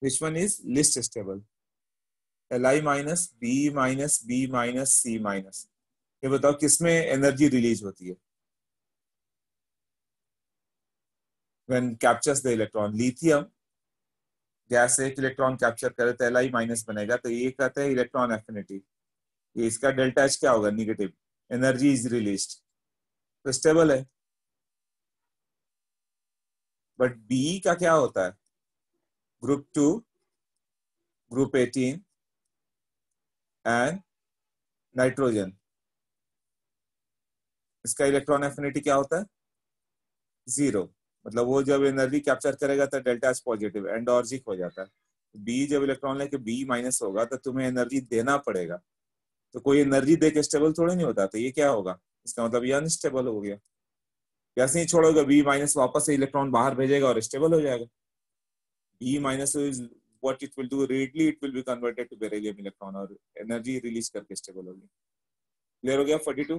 which one is least stable li minus B minus B minus C minus ये बताओ किसमें energy release होती है when captures the electron lithium gas एक electron capture करे तो एल आई माइनस बनेगा तो ये कहते हैं इलेक्ट्रॉन एफिनिटी ये इसका डेल्टा एच क्या होगा निगेटिव एनर्जी इज रिलीज तो स्टेबल है बट बी का क्या होता है group 2, group 18, and नाइट्रोजन इसका इलेक्ट्रॉन एफिनिटी क्या होता है जीरो मतलब वो जब एनर्जी कैप्चर करेगा तो डेल्टा एस पॉजिटिव एंडोर्जिक हो जाता है बी जब इलेक्ट्रॉन लेके बी माइनस होगा तो तुम्हें एनर्जी देना पड़ेगा तो कोई एनर्जी दे के स्टेबल थोड़ा नहीं होता तो ये क्या होगा इसका मतलब ये अनस्टेबल हो गया जैसे ही छोड़ोगे बी माइनस वापस से इलेक्ट्रॉन बाहर भेजेगा और स्टेबल हो जाएगा E minus is what it will do readily, it will be converted to beryllium electron or energy release karke stable ho होगी clear ho gaya 42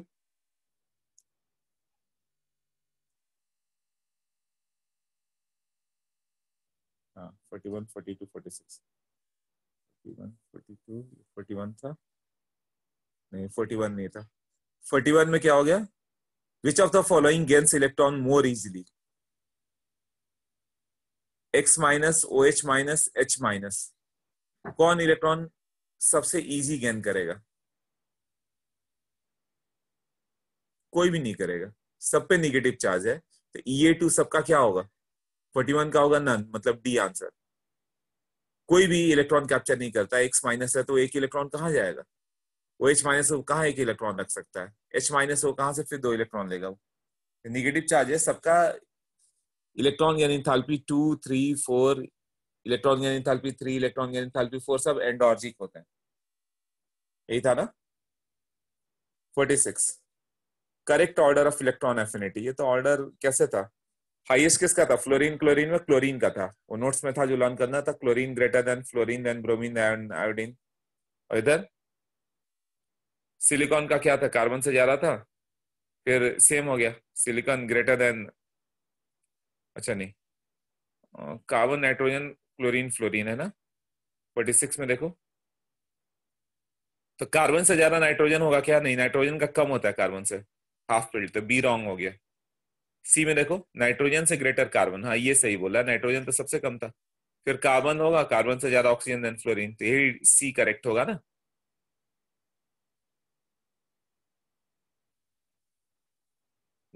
हाँ 41 42 46 41 42 41 था नहीं 41 नहीं था 41 में क्या हो गया which of the following gains electron more easily X minus O H minus H minus कौन इलेक्ट्रॉन सबसे इजी गेन करेगा कोई भी नहीं करेगा सब पे निगेटिव चार्ज है तो ये e टू सबका क्या होगा फोर्टी वन का होगा नन मतलब डी आंसर कोई भी इलेक्ट्रॉन कैप्चर नहीं करता एक्स माइनस है तो एक इलेक्ट्रॉन कहाँ जाएगा वो एच माइनस हो कहाँ एक इलेक्ट्रॉन रख सकता है एच माइनस वो कहाँ से फिर दो इलेक्ट्रॉन लेगा वो निगेटिव तो चार्ज है सबका इलेक्ट्रॉन यानी enthalpy two three four electron यानी इंथाल्पी थ्री इलेक्ट्रॉन यानी इंथाल्पी फोर सब एंडोर्जिक होते हैं यही था ना forty six correct order of electron affinity ये तो ऑर्डर कैसे था हाईएस्ट किसका था फ्लोरीन क्लोरीन में क्लोरीन का था वो नोट्स में था जो लर्न करना था chlorine greater than fluorine than bromine than iodine और इधर सिलिकॉन का क्या था कार्बन से ज्यादा था फिर सेम हो गया सिलिकॉन ग्रेटर देन अच्छा नहीं कार्बन नाइट्रोजन क्लोरीन फ्लोरीन है ना फोर्टी सिक्स में देखो तो कार्बन से ज्यादा नाइट्रोजन होगा क्या नहीं नाइट्रोजन का कम होता है कार्बन से हाफ फिल्ड तो बी रॉन्ग हो गया सी में देखो नाइट्रोजन से ग्रेटर कार्बन हाँ ये सही बोला नाइट्रोजन तो सबसे कम था फिर कार्बन होगा कार्बन से ज्यादा ऑक्सीजन देन फ्लोरीन तो यही सी करेक्ट होगा ना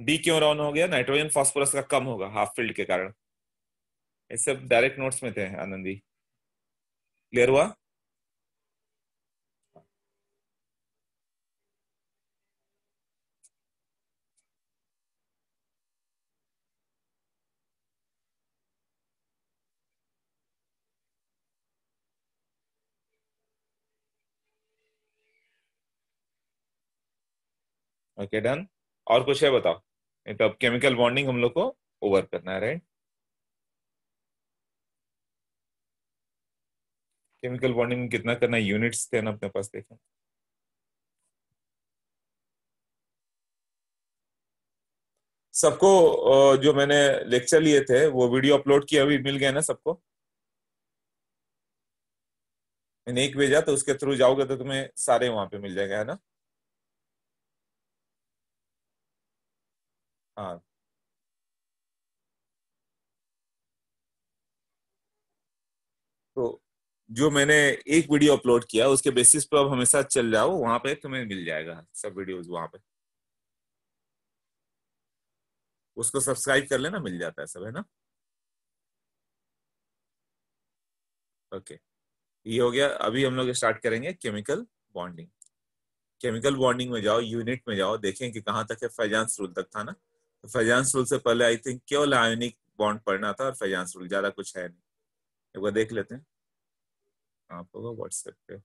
डी क्यों रॉन हो गया नाइट्रोजन फास्फोरस का कम होगा हाफ फील्ड के कारण ये सब डायरेक्ट नोट्स में थे आनंदी क्लियर हुआ okay डन और कुछ है बताओ नहीं तो अब केमिकल बॉन्डिंग हम लोग को ओवर करना है राइट केमिकल बॉन्डिंग कितना करना है यूनिट्स थे ना अपने पास देखें सबको जो मैंने लेक्चर लिए थे वो वीडियो अपलोड किया अभी मिल गया ना सबको मैंने एक भेजा तो उसके थ्रू जाओगे तो तुम्हें सारे वहां पे मिल जाएगा है ना Uh, तो जो मैंने एक वीडियो अपलोड किया उसके बेसिस पे अब हमेशा चल जाओ वहां पे तुम्हें मिल जाएगा सब वीडियोस वहां पे उसको सब्सक्राइब कर लेना मिल जाता है सब है ना ओके ये हो गया अभी हम लोग स्टार्ट करेंगे केमिकल बॉन्डिंग केमिकल बॉन्डिंग में जाओ यूनिट में जाओ देखें कि कहां तक है फैजांस रूल तक था ना फैजांस रूल से पहले आई थिंक क्यों आयोनिक बॉन्ड पढ़ना था और फैजांस रूल ज्यादा कुछ है नहीं एक बार देख लेते हैं आप होगा व्हाट्सएप पे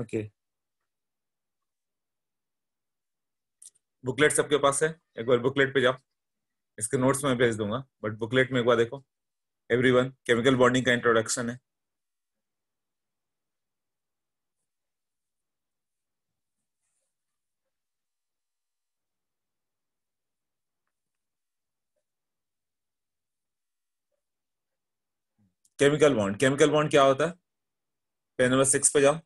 ओके बुकलेट सबके पास है एक बार बुकलेट पे जाओ इसके नोट्स में भेज दूंगा बट बुकलेट में एक बार देखो एवरीवन केमिकल बॉन्डिंग का इंट्रोडक्शन है केमिकल बॉन्ड केमिकल बॉन्ड क्या होता है पेज नंबर सिक्स पे जाओ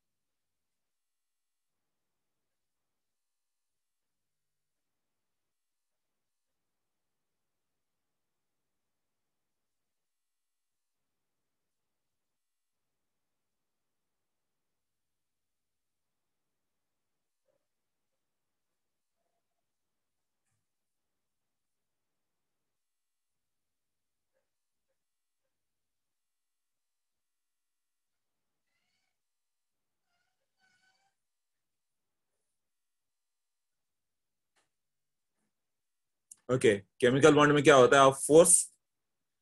ओके केमिकल बॉन्ड में क्या होता है फोर्स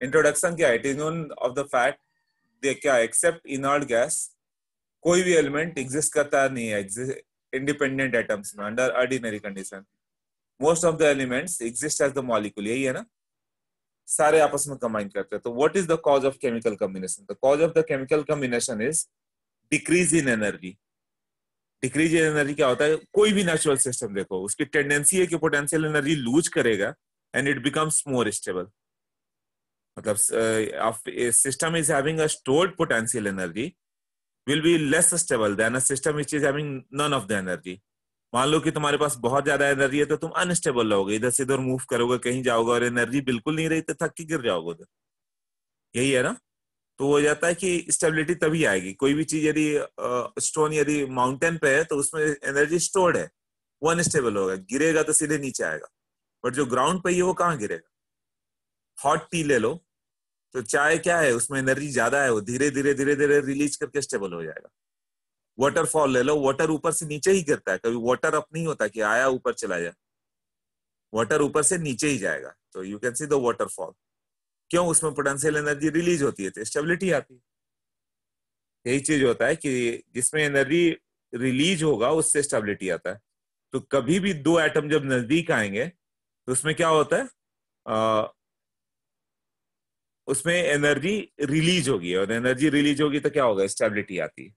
इंट्रोडक्शन क्या है ऑफ द फैट क्या एक्सेप्ट इनर्ड गैस कोई भी एलिमेंट एग्जिस्ट करता नहीं है इंडिपेंडेंट एटम्स में under ordinary condition most of the elements exist as the molecule यही है ना सारे आपस में कंबाइन करते हैं तो what is the cause of chemical combination the cause of the chemical combination is decrease in energy decrease energy क्या होता है कोई भी नेचुरल सिस्टम देखो उसकी टेंडेंसी है कि पोटेंशियल एनर्जी लूज करेगा and it becomes more stable मतलब system is having a stored potential energy will be less stable than a system which is having none of the energy मान लो कि तुम्हारे पास बहुत ज्यादा एनर्जी है तो तुम अनस्टेबल रहोगे इधर से इधर मूव करोगे कहीं जाओगे और एनर्जी बिल्कुल नहीं रही तो थक के गिर जाओगे उधर यही है ना तो हो जाता है कि स्टेबिलिटी तभी आएगी कोई भी चीज यदि स्टोन यदि माउंटेन पे है तो उसमें एनर्जी स्टोर्ड है वो अनस्टेबल होगा गिरेगा तो सीधे नीचे आएगा बट जो ग्राउंड पे ही वो कहाँ गिरेगा हॉट टी ले लो तो चाय क्या है उसमें एनर्जी ज्यादा है वो धीरे धीरे धीरे धीरे रिलीज करके स्टेबल हो जाएगा वाटरफॉल ले लो वाटर ऊपर से नीचे ही गिरता है कभी वाटर अप नहीं होता कि आया ऊपर चला जाए वाटर ऊपर से नीचे ही जाएगा तो you can see the waterfall क्यों उसमें पोटेंशियल एनर्जी रिलीज होती है तो स्टेबिलिटी आती है यही चीज होता है कि जिसमें एनर्जी रिलीज होगा उससे स्टेबिलिटी आता है तो कभी भी दो एटम जब नजदीक आएंगे तो उसमें क्या होता है आ, उसमें एनर्जी रिलीज होगी और एनर्जी रिलीज होगी तो क्या होगा स्टेबिलिटी आती है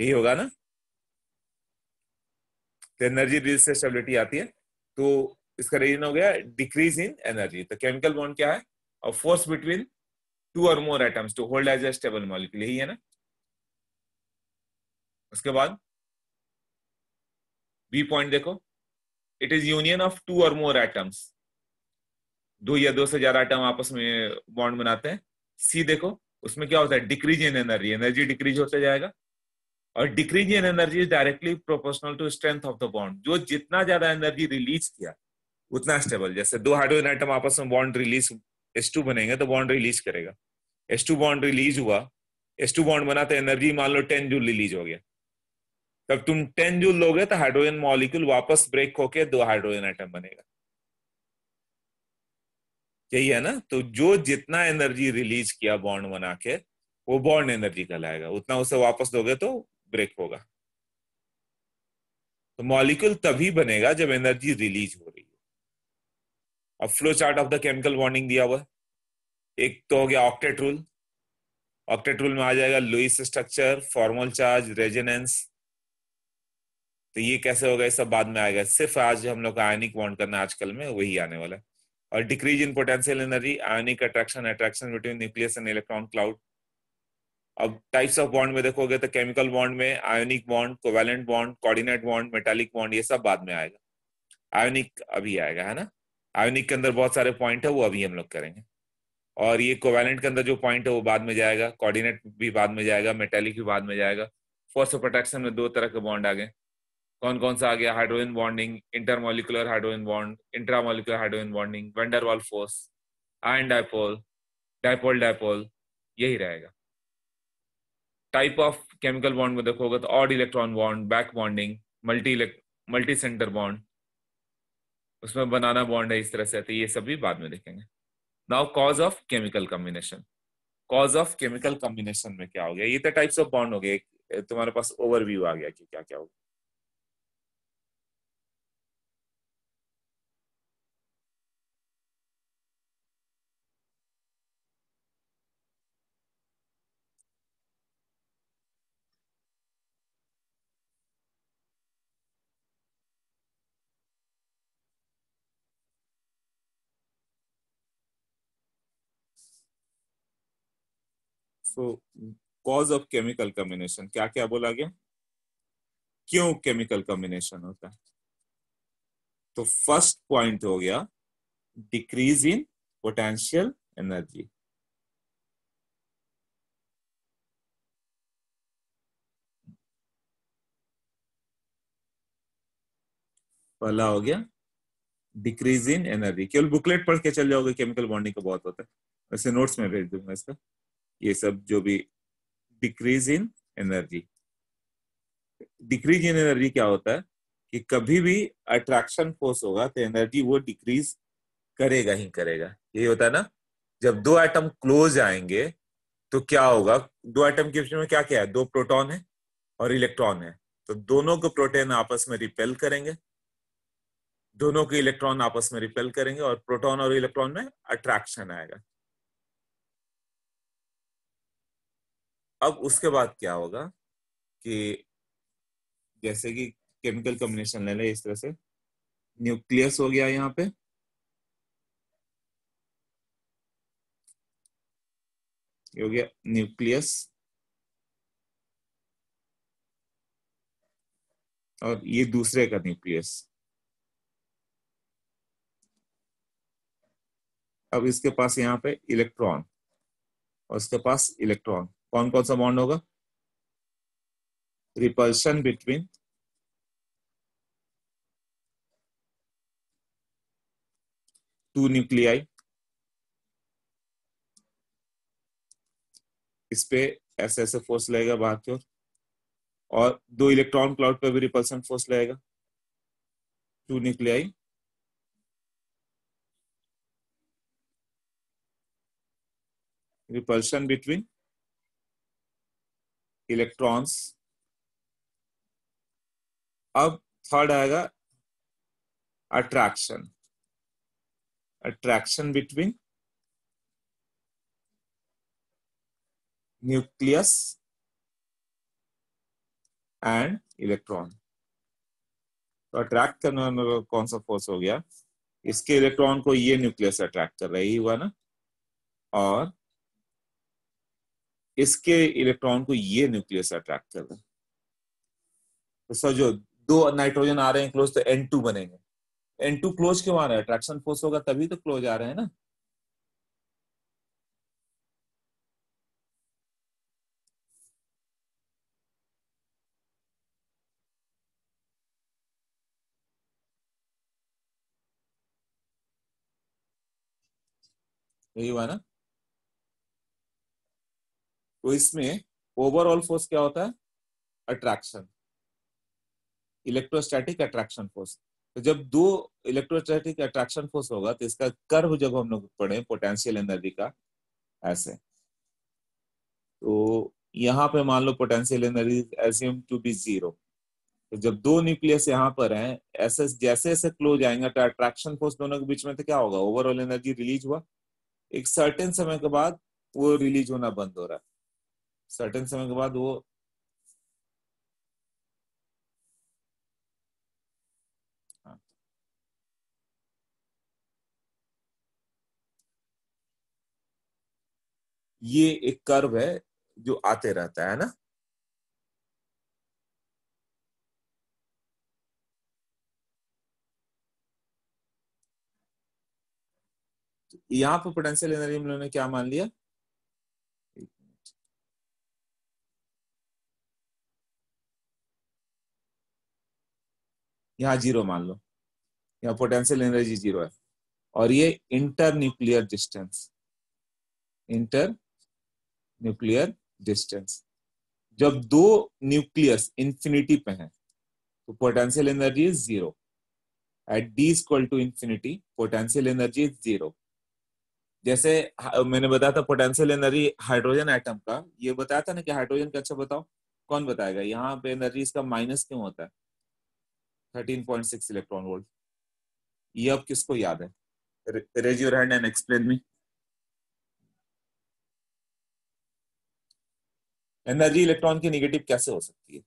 यही होगा ना तो एनर्जी रिलीज से स्टेबिलिटी आती है तो इसका रीजन हो गया डिक्रीज इन एनर्जी तो केमिकल बॉन्ड क्या है और force between two or more atoms to hold as a stable molecule यही है ना उसके बाद बी पॉइंट देखो it is union of two or more atoms दो या दो से ज्यादा एटम आपस में बॉन्ड बनाते हैं सी देखो उसमें क्या होता है decrease in energy energy decrease होता जाएगा और decrease in energy is directly proportional to strength of the bond जो जितना ज्यादा एनर्जी रिलीज किया उतना स्टेबल जैसे दो हाइड्रोजन आइटम आपस में बॉन्ड रिलीज एस टू बनेगा तो बॉन्ड रिलीज करेगा एस टू बॉन्ड रिलीज हुआ एस टू बॉन्ड बना तो एनर्जी मान लो टेन जूल रिलीज हो गया तब तुम टेन जूल लोगे तो हाइड्रोजन मॉलिक्यूल वापस ब्रेक होके दो हाइड्रोजन आइटम बनेगा यही है ना तो जो जितना एनर्जी रिलीज किया बॉन्ड बना के वो बॉन्ड एनर्जी कहलाएगा उतना उसे वापस दोगे तो ब्रेक होगा तो मॉलिक्यूल तभी बनेगा जब एनर्जी रिलीज हो रही है अब flow chart of the chemical bonding दिया हुआ एक तो हो गया ऑक्टेट रूल ऑक्टेट रूल में आ जाएगा Lewis structure formal charge resonance तो ये कैसे होगा ये सब बाद में आएगा सिर्फ आज हम लोग का आयनिक बॉन्ड करना आजकल में वही आने वाला है और decrease in potential energy ionic attraction attraction between nucleus and electron cloud अब टाइप्स ऑफ बॉन्ड में देखोगे तो केमिकल बॉन्ड में ionic bond covalent bond coordinate bond metallic bond ये सब बाद में आएगा आयोनिक अभी आएगा है ना आयोनिक के अंदर बहुत सारे पॉइंट है वो अभी हम लोग करेंगे और ये कोवेलेंट के अंदर जो पॉइंट है वो बाद में जाएगा कोऑर्डिनेट भी बाद में जाएगा मेटेलिक भी बाद में जाएगा फोर्स ऑफ प्रोटेक्शन में दो तरह के बॉन्ड आ गए कौन कौन सा आ गया hydrogen bonding intermolecular hydrogen bond intramolecular hydrogen bonding van der Waals force ion dipole dipole dipole यही रहेगा टाइप ऑफ केमिकल बॉन्ड में देखोगे तो odd electron bond back bonding multi multi centre bond उसमें बनाना बॉन्ड है इस तरह से तो ये सब भी बाद में देखेंगे now cause of chemical combination cause of chemical combination में क्या हो गया ये तो टाइप्स ऑफ बॉन्ड हो गए तुम्हारे पास ओवरव्यू आ गया कि क्या क्या हो गया कॉज ऑफ केमिकल कम्बिनेशन क्या क्या बोला गया क्यों केमिकल कम्बिनेशन होता है तो फर्स्ट पॉइंट हो गया डिक्रीज इन पोटेंशियल एनर्जी पहला हो गया डिक्रीज इन एनर्जी केवल बुकलेट पढ़ के चल जाओगे केमिकल बॉन्डिंग का बहुत होता है वैसे नोट्स में भेज दूंगा इसका ये सब जो भी decrease in energy decrease in energy क्या होता है कि कभी भी अट्रैक्शन फोर्स होगा तो एनर्जी वो डिक्रीज करेगा ही करेगा यही होता है ना जब दो एटम क्लोज आएंगे तो क्या होगा दो एटम के बीच में क्या क्या है दो प्रोटॉन है और इलेक्ट्रॉन है तो दोनों को प्रोटॉन आपस में रिपेल करेंगे दोनों के इलेक्ट्रॉन आपस में रिपेल करेंगे और प्रोटॉन और इलेक्ट्रॉन में अट्रैक्शन आएगा अब उसके बाद क्या होगा कि जैसे कि केमिकल कॉम्बिनेशन ले ले इस तरह से न्यूक्लियस हो गया यहाँ पे हो गया न्यूक्लियस और ये दूसरे का न्यूक्लियस अब इसके पास यहाँ पे इलेक्ट्रॉन और इसके पास इलेक्ट्रॉन कौन कौन सा बॉन्ड होगा रिपल्सन बिटवीन टू न्यूक्लियाई इस पे ऐसे ऐसे फोर्स लगेगा बाहर की ओर और दो इलेक्ट्रॉन क्लाउड पर भी रिपल्सन फोर्स लगेगा two nuclei repulsion between electrons अब थर्ड आएगा attraction attraction between nucleus and electron तो अट्रैक्ट करने वाला कौन सा फोर्स हो गया इसके इलेक्ट्रॉन को ये न्यूक्लियस अट्रैक्ट कर रहा है हुआ ना और इसके इलेक्ट्रॉन को ये न्यूक्लियस अट्रैक्ट कर रहा है तो सर जो दो नाइट्रोजन आ रहे हैं क्लोज तो एन टू बनेंगे एन टू क्लोज क्यों आ रहा है अट्रैक्शन फोर्स होगा तभी तो क्लोज आ रहे हैं ना यही हुआ ना तो इसमें ओवरऑल फोर्स क्या होता है अट्रैक्शन इलेक्ट्रोस्टैटिक अट्रैक्शन फोर्स तो जब दो इलेक्ट्रोस्टैटिक अट्रैक्शन फोर्स होगा तो इसका कर्व जब हम लोग पढ़े पोटेंशियल एनर्जी का ऐसे तो यहाँ पे मान लो potential energy assume to be zero तो जब दो न्यूक्लियस यहाँ पर हैं ऐसे जैसे ऐसे क्लोज आएंगे तो अट्रैक्शन फोर्स दोनों के बीच में तो क्या होगा ओवरऑल एनर्जी रिलीज हुआ एक सर्टेन समय के बाद वो रिलीज होना बंद हो रहा है सर्टेन समय के बाद वो हाँ। ये एक कर्व है जो आते रहता है ना यहां पर पोटेंशियल एनर्जी में उन्होंने क्या मान लिया यहाँ जीरो मान लो यहाँ पोटेंशियल एनर्जी जीरो है और ये inter nuclear distance inter nuclear distance जब दो न्यूक्लियस इंफिनिटी पे हैं तो potential energy is zero at D equal to infinity potential energy is zero जैसे मैंने बताया था पोटेंशियल एनर्जी हाइड्रोजन एटम का ये बताया था ना कि हाइड्रोजन का अच्छा बताओ कौन बताएगा यहाँ पे एनर्जी इसका माइनस क्यों होता है 13.6 इलेक्ट्रॉन वोल्ट ये अब किसको याद है raise your hand and explain me energy electron की निगेटिव कैसे हो सकती है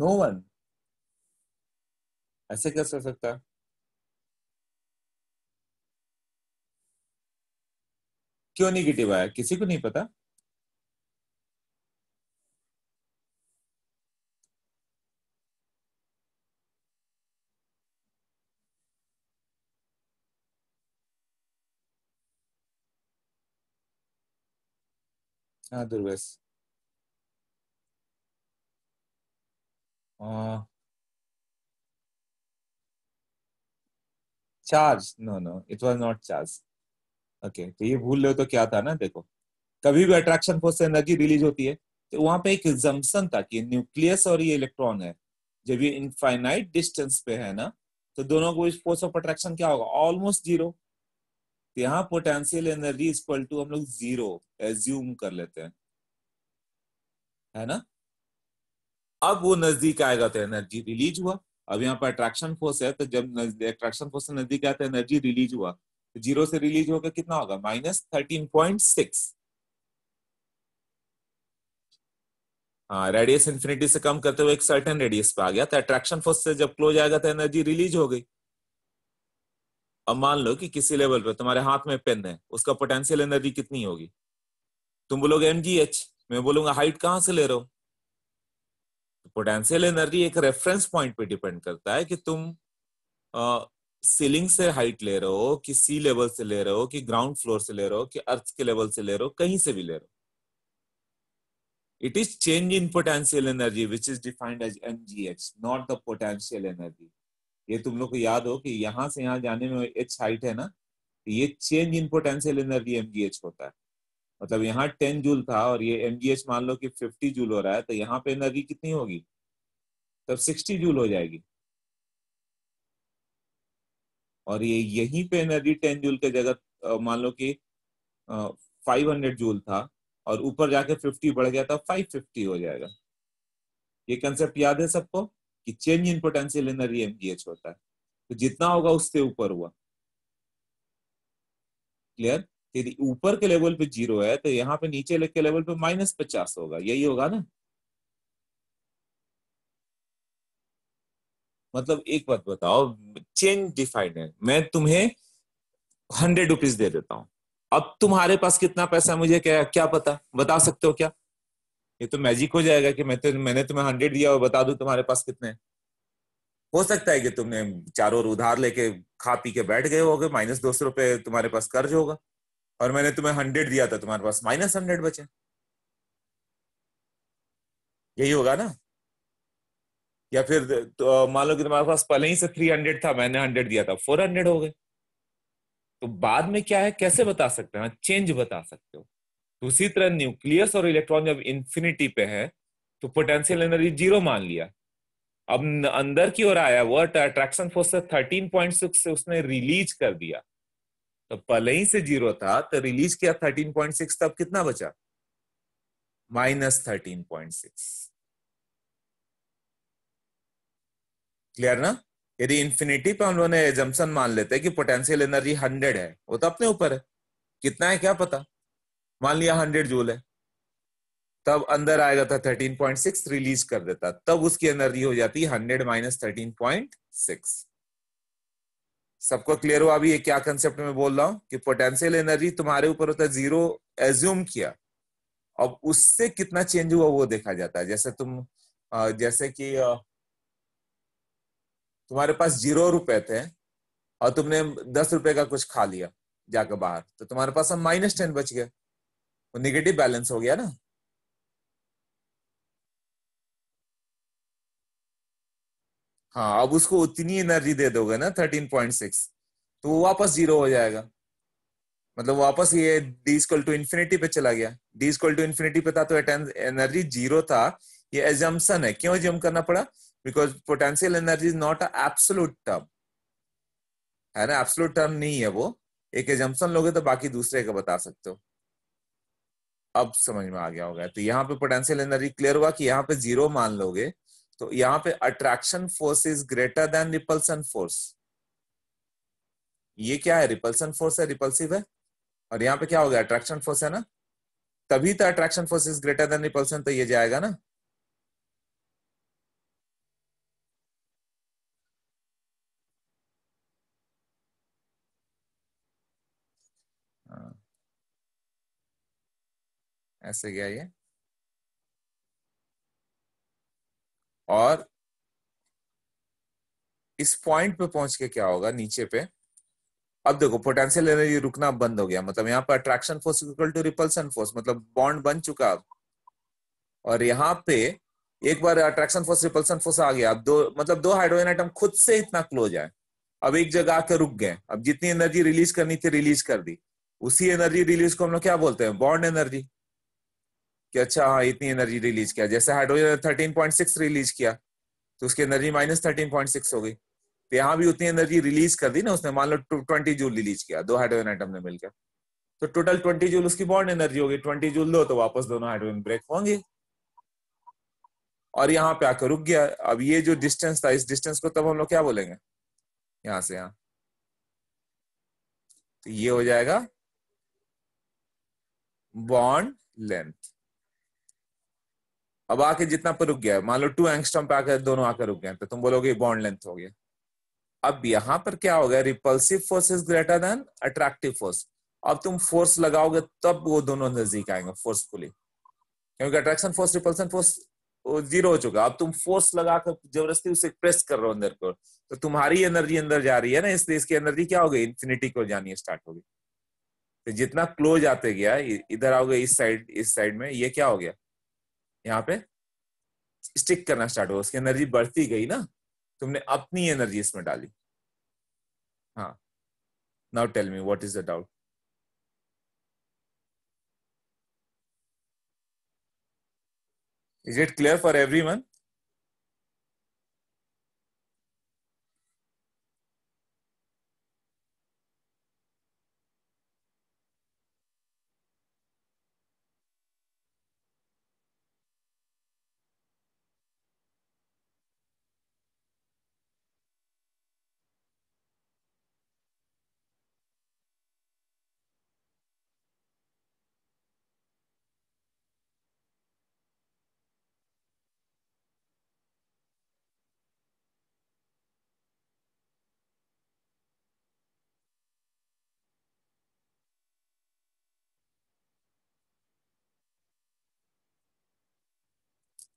नो वन ऐसे कैसे हो सकता क्यों निगेटिव आया किसी को नहीं पता हाँ Durvesh charge no no it was not charge okay तो ये भूल रहे हो तो क्या था ना देखो कभी भी अट्रैक्शन फोर्स से एनर्जी रिलीज होती है तो वहां पे एक जम्सन था कि न्यूक्लियस और ये इलेक्ट्रॉन है जब ये इनफाइनाइट डिस्टेंस पे है ना तो दोनों को फोर्स ऑफ अट्रैक्शन क्या होगा ऑलमोस्ट जीरो तो यहाँ potential energy is equal to हम लोग जीरो एज्यूम कर लेते हैं है ना अब वो नजदीक आएगा तो एनर्जी रिलीज हुआ अब यहाँ पर अट्रैक्शन फोर्स है तो जब अट्रैक्शन फोर्स से नजदीक आया तो एनर्जी रिलीज हुआ तो जीरो से रिलीज होगा कितना होगा माइनस थर्टीन पॉइंट सिक्स हाँ रेडियस इंफिनिटी से कम करते हुए एक सर्टन रेडियस पे आ गया तो अट्रैक्शन फोर्स से जब क्लोज आएगा तो एनर्जी रिलीज हो गई अब मान लो कि किसी लेवल पे तुम्हारे हाथ में पेन है उसका पोटेंशियल एनर्जी कितनी होगी तुम बोलोगे एम जी एच मैं बोलूंगा हाइट कहां से ले रहे हो पोटेंशियल तो एनर्जी एक रेफरेंस पॉइंट पे डिपेंड करता है कि तुम सीलिंग से हाइट ले रहे हो कि सी लेवल से ले रहे हो कि ग्राउंड फ्लोर से ले रहे हो कि अर्थ के लेवल से ले रहे हो कहीं से भी ले रहे हो it is change in potential energy which is defined as MGH not the potential energy ये तुम लोग को याद हो कि यहाँ से यहाँ जाने में एच हाइट है ना ये change in potential energy M G H होता है मतलब यहाँ टेन जूल था और ये एम मान लो कि फिफ्टी जूल हो रहा है तो यहाँ पे एनर्जी कितनी होगी तब सिक्सटी जूल हो जाएगी और ये यहीं पे एनर्जी टेन जूल के जगह मान लो कि फाइव हंड्रेड जूल था और ऊपर जाके फिफ्टी बढ़ गया था फाइव फिफ्टी हो जाएगा ये कंसेप्ट याद है सबको कि change in potential energy M होता है तो जितना होगा उससे ऊपर हुआ क्लियर यदि ऊपर के लेवल पे जीरो है तो यहाँ पे नीचे के लेवल पे माइनस पचास होगा यही होगा ना मतलब एक बात बताओ चेंज डिफाइंड है मैं तुम्हें हंड्रेड रुपीज दे देता हूं अब तुम्हारे पास कितना पैसा मुझे क्या क्या पता बता सकते हो क्या ये तो मैजिक हो जाएगा कि मैं तो मैंने तुम्हें हंड्रेड दिया और बता दू तुम्हारे पास कितने हो सकता है कि तुमने चारों उधार लेके खा पी के बैठ गए होगे माइनस दो सौ रुपए तुम्हारे पास कर्ज होगा और मैंने तुम्हें हंड्रेड दिया था तुम्हारे पास माइनस हंड्रेड बचे यही होगा ना या फिर तो मान लो कि तुम्हारे पास पहले ही से थ्री हंड्रेड था मैंने हंड्रेड दिया था फोर हंड्रेड हो गए तो बाद में क्या है कैसे बता सकते हैं चेंज हाँ, बता सकते हो तो उसी तरह न्यूक्लियस और इलेक्ट्रॉन जब इंफिनिटी पे है तो पोटेंशियल एनर्जी जीरो मान लिया अब अंदर की ओर आया वो attraction force thirteen point six से उसने रिलीज कर दिया तो पहले ही से जीरो था तो रिलीज किया 13.6 तब कितना बचा minus thirteen point six clear ना यदि इन्फिनिटी पे हम लोगों ने एजम्सन मान लेते हैं कि पोटेंशियल एनर्जी हंड्रेड है वो तो अपने ऊपर है कितना है क्या पता मान लिया हंड्रेड जूल है तब अंदर आएगा था थर्टीन पॉइंट सिक्स रिलीज कर देता तब उसकी एनर्जी हो जाती है hundred minus thirteen point six सबको क्लियर हुआ अभी ये क्या कंसेप्ट में बोल रहा हूँ कि पोटेंशियल एनर्जी तुम्हारे ऊपर होता है जीरो एज्यूम किया अब उससे कितना चेंज हुआ वो देखा जाता है जैसे तुम जैसे कि तुम्हारे पास जीरो रुपए थे और तुमने दस रुपए का कुछ खा लिया जाकर बाहर तो तुम्हारे पास हम माइनस टेन बच गए वो निगेटिव बैलेंस हो गया ना हाँ अब उसको उतनी एनर्जी दे दोगे ना थर्टीन पॉइंट सिक्स तो वो वापस जीरो हो जाएगा मतलब वापस ये डी इक्वल टू इन्फिनिटी पे चला गया डी इक्वल टू इन्फिनिटी पे था तो एनर्जी जीरो था ये एजम्सन है क्यों जम करना पड़ा because potential energy is not absolute term है ना एब्सोलूट टर्म नहीं है वो एक एजम्पन लोगे तो बाकी दूसरे का बता सकते हो अब समझ में आ गया होगा तो यहाँ पे पोटेंशियल एनर्जी क्लियर हुआ कि यहाँ पे जीरो मान लोगे तो यहां पे attraction force is greater than repulsion force ये क्या है रिपल्सन फोर्स है रिपल्सिव है और यहां पे क्या हो गया अट्रैक्शन फोर्स है ना तभी तो attraction force is greater than repulsion तो ये जाएगा ना हाँ। ऐसे गया ये और इस पॉइंट पे पहुंच के क्या होगा नीचे पे अब देखो पोटेंशियल एनर्जी रुकना बंद हो गया मतलब यहाँ पर attraction force equal to repulsion force मतलब बॉन्ड बन चुका अब और यहाँ पे एक बार अट्रैक्शन फोर्स रिपल्सन फोर्स आ गया अब दो मतलब दो हाइड्रोजन आइटम खुद से इतना क्लोज है अब एक जगह आकर रुक गए अब जितनी एनर्जी रिलीज करनी थी रिलीज कर दी उसी एनर्जी रिलीज को हम लोग क्या बोलते हैं बॉन्ड एनर्जी कि अच्छा हाँ इतनी एनर्जी रिलीज किया जैसे hydrogen thirteen point six release किया तो उसकी energy minus thirteen point six हो गई तो यहाँ भी उतनी एनर्जी रिलीज कर दी ना उसने मान लो ट्वेंटी जूल रिलीज किया दो हाइड्रोजन आइटम ने मिलकर तो टोटल ट्वेंटी जूल उसकी बॉन्ड एनर्जी होगी ट्वेंटी जूल दो तो वापस दोनों हाइड्रोजन ब्रेक होंगे और यहाँ पे आकर रुक गया अब ये जो डिस्टेंस था इस डिस्टेंस को तब हम लोग क्या बोलेंगे यहां से यहां तो ये हो जाएगा बॉन्ड लेंथ अब आके जितना पर रुक गया मान लो टू एंगस्टम पे आकर दोनों आकर रुक गए तो तुम बोलोगे बॉन्ड लेंथ हो गया अब यहां पर क्या हो गया repulsive force is greater than attractive force अब तुम फोर्स लगाओगे तब वो दोनों नजदीक आएंगे फोर्सफुली क्योंकि attraction force repulsion force zero हो चुका अब तुम फोर्स लगाकर जबरदस्ती उसे प्रेस कर रहे हो अंदर को तो तुम्हारी एनर्जी अंदर जा रही है ना इसलिए इसकी एनर्जी क्या हो गई इन्फिनिटी को जानी स्टार्ट होगी तो जितना क्लोज आते गया इधर आओगे इस साइड इस साइड में ये क्या हो गया यहाँ पे स्टिक करना स्टार्ट हुआ उसकी एनर्जी बढ़ती गई ना तुमने अपनी एनर्जी इसमें डाली हाँ now tell me what is the doubt is it clear for everyone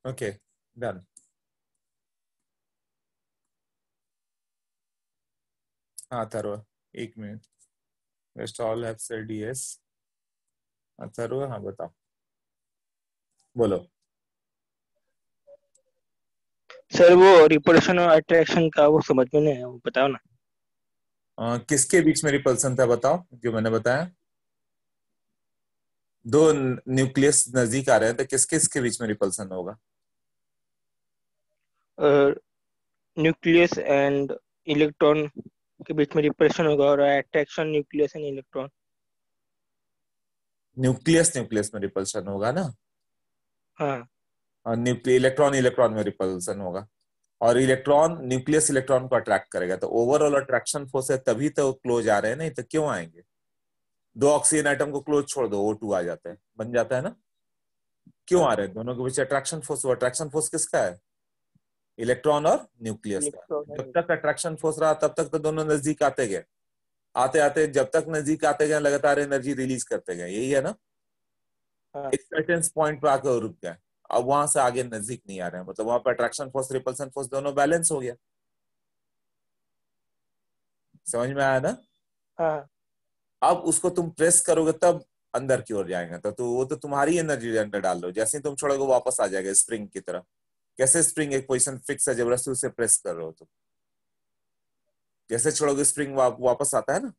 Okay, done. Atharva, हाँ, एक minute rest all have said yes Atharva हाँ बताओ बोलो सर वो रिपल्शन और अट्रैक्शन का वो समझ में नहीं है वो बताओ ना आ, हाँ, किसके बीच में रिपल्सन था बताओ जो मैंने बताया दो न्यूक्लियस नजदीक आ रहे हैं तो किसके किस बीच में रिपल्सन होगा न्यूक्लियस एंड इलेक्ट्रॉन के बीच में रिप्रेशन होगा और attraction nucleus and electron nucleus nucleus में रिपल्शन होगा ना हाँ न्यूक्लियस इलेक्ट्रॉन इलेक्ट्रॉन में रिपल्शन होगा और इलेक्ट्रॉन न्यूक्लियस इलेक्ट्रॉन को अट्रैक्ट करेगा तो ओवरऑल अट्रैक्शन फोर्स है तभी तो क्लोज आ रहे हैं नहीं तो क्यों आएंगे दो ऑक्सीजन आइटम को क्लोज छोड़ दो ओ आ जाता है बन जाता है ना क्यों आ रहे हैं दोनों के बीच अट्रैक्शन फोर्स अट्रैक्शन फोर्स किसका है इलेक्ट्रॉन और न्यूक्लियस का जब तक अट्रैक्शन फोर्स रहा तब तक तो दोनों नजदीक आते गए आते आते जब तक नजदीक आते गए लगातार एनर्जी रिलीज करते गए यही है ना एक सर्टेन पॉइंट पर आकर रुक गए अब वहां से आगे नजदीक नहीं आ रहे हैं मतलब वहां पर अट्रैक्शन फोर्स रिपल्सन फोर्स दोनों बैलेंस हो गया समझ में आया ना हाँ। अब उसको तुम प्रेस करोगे तब अंदर की ओर जाएगा तो, तो वो तो तुम्हारी एनर्जी अंदर डाल दो जैसे ही तुम छोड़ोगे वापस आ जाएगा स्प्रिंग की तरह कैसे स्प्रिंग एक पोजिशन फिक्स है जबरदस्ती उसे प्रेस कर रहे हो तुम जैसे छोड़ोगे स्प्रिंग वा, वापस आता है ना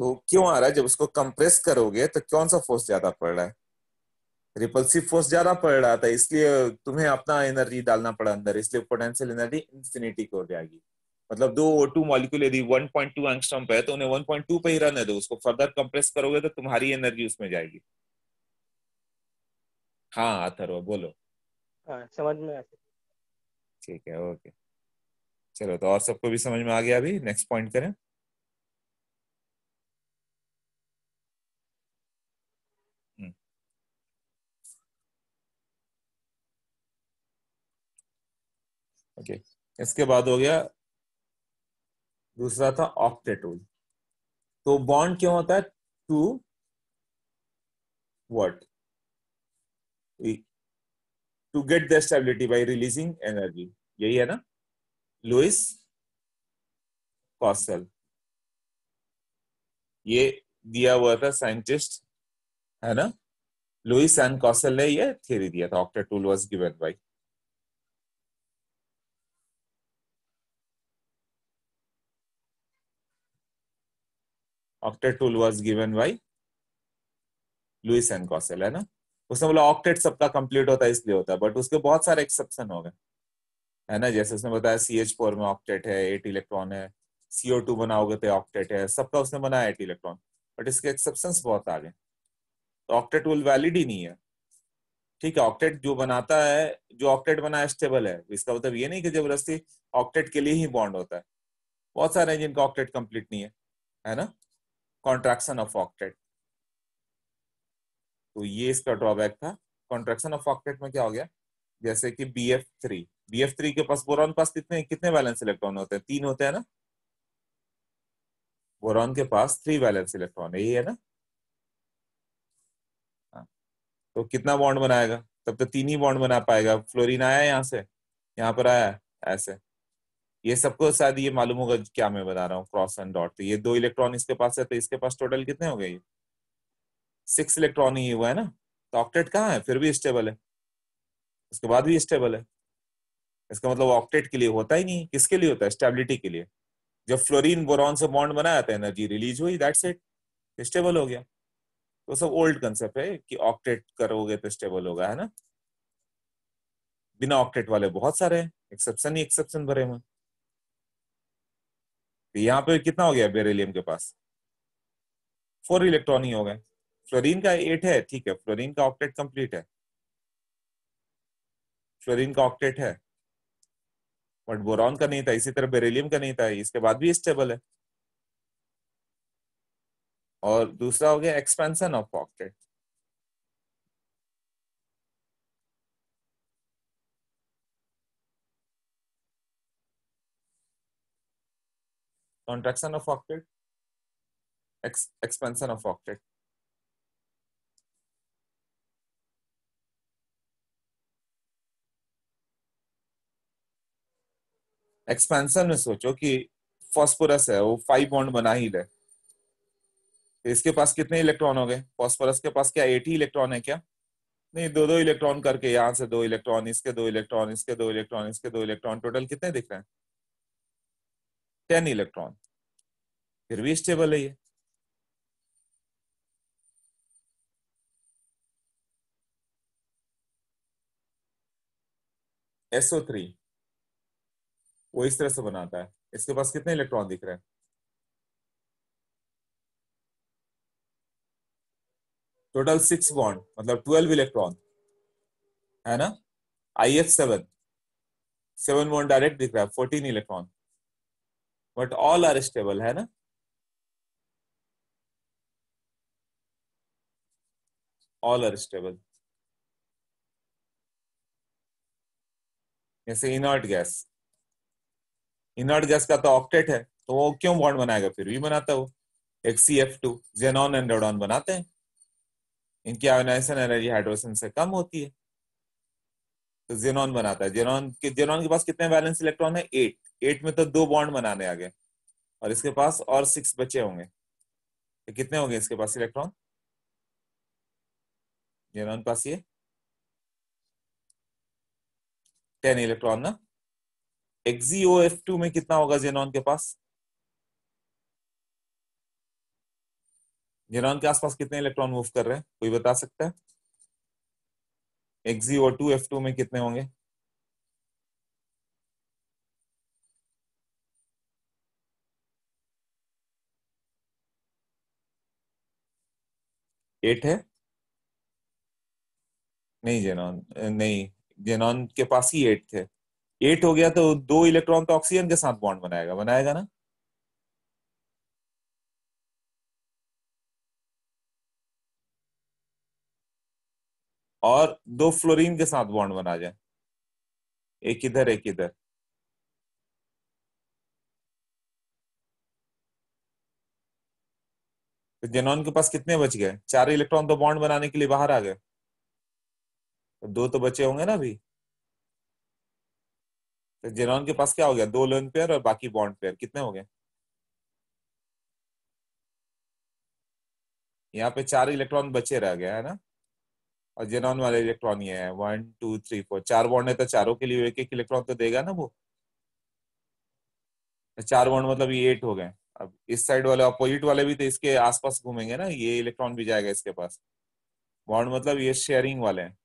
तो क्यों आ रहा है जब उसको कंप्रेस करोगे तो कौन सा फोर्स ज्यादा पड़ रहा है रिपल्सिव फोर्स ज्यादा पड़ रहा था इसलिए तुम्हें अपना एनर्जी डालना पड़ा अंदर इसलिए पोटेंशियल एनर्जी इंफिनिटी को जाएगी मतलब दो ओ टू मॉलिक्यूल यदि वन पॉइंट एंगस्ट्रम पे है तो उन्हें टू पे ही रहने दो उसको फर्दर कंप्रेस करोगे तो तुम्हारी एनर्जी उसमें जाएगी हाँ अथर्व बोलो हाँ, समझ में आ ठीक है ओके चलो तो और सबको भी समझ में आ गया अभी नेक्स्ट पॉइंट करें हम्म। Okay okay. इसके बाद हो गया दूसरा था ऑक्टेटोल तो बॉन्ड क्यों होता है to what to get the stability by releasing energy यही है ना लुइस कॉसल ये दिया हुआ था साइंटिस्ट है ना लुइस एंड कॉसल ने यह थे दिया था octet rule was given by octet rule was given by Lewis and Kossel है ना उसने बोला ऑक्टेट सबका कंप्लीट होता है इसलिए होता है बट उसके बहुत सारे एक्सेप्शन हो गए है ना जैसे उसने बताया सी एच फोर में ऑक्टेट है एट इलेक्ट्रॉन है सीओ टू बनाओगे तो ऑक्टेट है सबका उसने बनाया एट इलेक्ट्रॉन बट इसके एक्सेप्शन बहुत आ गए तो ऑक्टेट वो वैलिड ही नहीं है ठीक है ऑक्टेट जो बनाता है जो ऑक्टेट बना है स्टेबल है इसका मतलब ये नहीं कि जबरदस्ती ऑक्टेट के लिए ही बॉन्ड होता है बहुत सारे हैं जिनका ऑक्टेट कंप्लीट नहीं है है ना कॉन्ट्रैक्शन ऑफ ऑक्टेट तो ये इसका ड्रॉबैक था कॉन्ट्रेक्शन ऑफ ऑक्टेट में क्या हो गया जैसे कि B F three B F three के पास बोरॉन पास कितने कितने बैलेंस इलेक्ट्रॉन होते हैं तीन होते हैं ना बोरॉन के पास थ्री बैलेंस इलेक्ट्रॉन यही है ना हाँ। तो कितना बॉन्ड बनाएगा तब तो तीन ही बॉन्ड बना पाएगा फ्लोरीन आया यहाँ से यहाँ पर आया ऐसे ये सबको शायद ये मालूम होगा क्या मैं बता रहा हूँ क्रॉस एंड डॉट तो ये दो इलेक्ट्रॉन इसके पास है तो इसके पास टोटल कितने हो गए ये सिक्स इलेक्ट्रॉन ही हुआ है ना तो ऑक्टेट कहाँ है फिर भी स्टेबल है उसके बाद भी स्टेबल है इसका मतलब ऑक्टेट के लिए होता ही नहीं किसके लिए होता है स्टेबिलिटी के लिए जब फ्लोरीन बोरॉन से बॉन्ड बनाया था एनर्जी रिलीज हुई दैट्स इट स्टेबल हो गया तो सब ओल्ड कंसेप्ट है कि ऑक्टेट करोगे तो स्टेबल होगा है ना बिना ऑक्टेट वाले बहुत सारे हैं एक्सेप्शन ही एक्सेप्शन भरे हुए तो यहाँ पे कितना हो गया बेरेलियम के पास फोर इलेक्ट्रॉन ही हो गए फ्लोरीन का एट है ठीक है फ्लोरीन का ऑक्टेट कंप्लीट है फ्लोरीन का ऑक्टेट है बट बोरॉन का नहीं था इसी तरह बेरेलियम का नहीं था इसके बाद भी स्टेबल है और दूसरा हो गया expansion of octet contraction of octet expansion of octet expansion में सोचो कि फॉस्फोरस है वो फाइव बॉन्ड बना ही रहे तो इसके पास कितने इलेक्ट्रॉन हो गए फॉस्फोरस के पास क्या एट ही इलेक्ट्रॉन है क्या नहीं दो दो इलेक्ट्रॉन करके यहाँ से दो इलेक्ट्रॉन इसके दो इलेक्ट्रॉन इसके दो इलेक्ट्रॉन इसके दो इलेक्ट्रॉन टोटल कितने दिख रहे हैं टेन इलेक्ट्रॉन फिर भी स्टेबल है ये एसओ थ्री वो इस तरह से बनाता है इसके पास कितने इलेक्ट्रॉन दिख रहे हैं टोटल सिक्स बॉन्ड मतलब ट्वेल्व इलेक्ट्रॉन है ना I F seven seven bond direct दिख रहा है fourteen electron but all are stable है ना ऑल आर स्टेबल जैसे इनॉर्ट गैस इनर्ट गैस का तो ऑक्टेट है तो वो क्यों बॉन्ड बनाएगा फिर भी बनाता है वो एफ टू जेनॉन एंड बनाते हैं इनकी आयोनाइजेशन एनर्जी हाइड्रोजन से कम होती है तो जेनॉन बनाता है जेनॉन के जेनॉन के पास कितने बैलेंस इलेक्ट्रॉन है एट एट में तो दो बॉन्ड बनाने आ गए और इसके पास और सिक्स बचे होंगे तो कितने होंगे इसके पास इलेक्ट्रॉन जेनॉन पास ये टेन इलेक्ट्रॉन ना एक्सीओ एफ टू में कितना होगा जेनॉन के पास जेनॉन के आसपास कितने इलेक्ट्रॉन मूव कर रहे हैं कोई बता सकता है एक्सीओ टू एफ टू में कितने होंगे एट है नहीं जेनॉन नहीं जेनॉन के पास ही एट थे एट हो गया तो दो इलेक्ट्रॉन तो ऑक्सीजन के साथ बॉन्ड बनाएगा बनाएगा ना और दो फ्लोरीन के साथ बॉन्ड बना जाए एक इधर एक इधर तो जेनॉन के पास कितने बच गए चार इलेक्ट्रॉन तो बॉन्ड बनाने के लिए बाहर आ गए तो दो तो बचे होंगे ना अभी तो जेनॉन के पास क्या हो गया दो लोन पेयर और बाकी बॉन्ड पेयर कितने हो गए यहाँ पे चार इलेक्ट्रॉन बचे रह गए है ना और जेनॉन वाले इलेक्ट्रॉन ये है वन टू थ्री फोर चार बॉन्ड है तो चारों के लिए एक एक इलेक्ट्रॉन तो देगा ना वो तो चार बॉन्ड मतलब ये एट हो गए अब इस साइड वाले अपोजिट वाले भी तो इसके आसपास घूमेंगे ना ये इलेक्ट्रॉन भी जाएगा इसके पास बॉन्ड मतलब ये शेयरिंग वाले हैं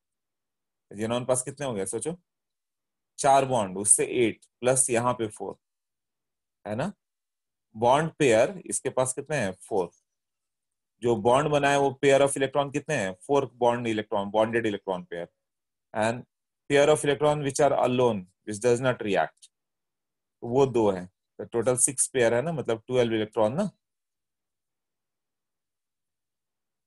जेनॉन पास कितने हो गए सोचो चार बॉन्ड उससे एट प्लस यहाँ पे फोर है ना बॉन्ड पेयर इसके पास कितने हैं फोर जो बॉन्ड बना है वो पेयर ऑफ इलेक्ट्रॉन कितने हैं four bond electron bonded electron pair and pair of electron which are alone which does not react वो दो है तो टोटल सिक्स पेयर है ना मतलब ट्वेल्व इलेक्ट्रॉन ना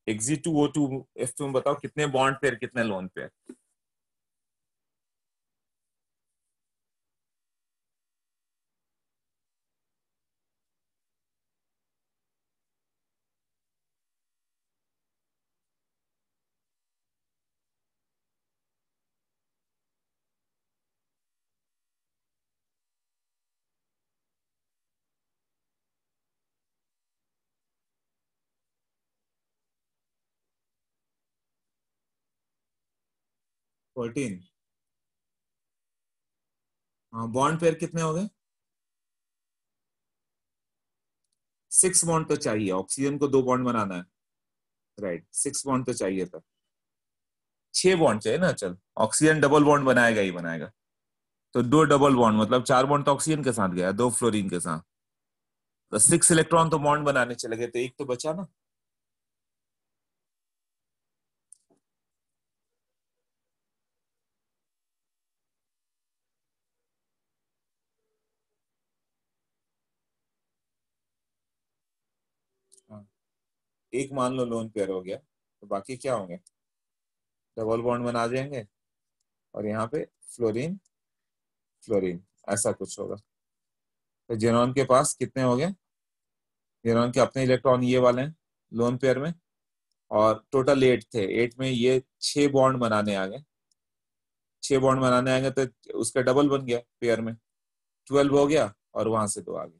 X E two O two F two बताओ कितने बॉन्ड पेयर कितने lone pair fourteen bond pair कितने हो गए सिक्स बॉन्ड तो चाहिए ऑक्सीजन को दो बॉन्ड बनाना है राइट सिक्स बॉन्ड तो चाहिए था छह बॉन्ड चाहिए ना चल ऑक्सीजन डबल बॉन्ड बनाएगा ही बनाएगा तो दो डबल बॉन्ड मतलब चार बॉन्ड तो ऑक्सीजन के साथ गया दो फ्लोरीन के साथ तो सिक्स इलेक्ट्रॉन तो बॉन्ड बनाने चले गए तो एक तो बचा ना एक मान लो लोन पेयर हो गया तो बाकी क्या होंगे डबल बॉन्ड बना देंगे और यहाँ पे फ्लोरीन फ्लोरीन ऐसा कुछ होगा तो जेनॉन के पास कितने हो गए जेनॉन के अपने इलेक्ट्रॉन ये वाले हैं लोन पेयर में और टोटल एट थे एट में ये छह बॉन्ड बनाने आ गए छह बॉन्ड बनाने आ गए तो उसका डबल बन गया पेयर में ट्वेल्व हो गया और वहां से दो आ गए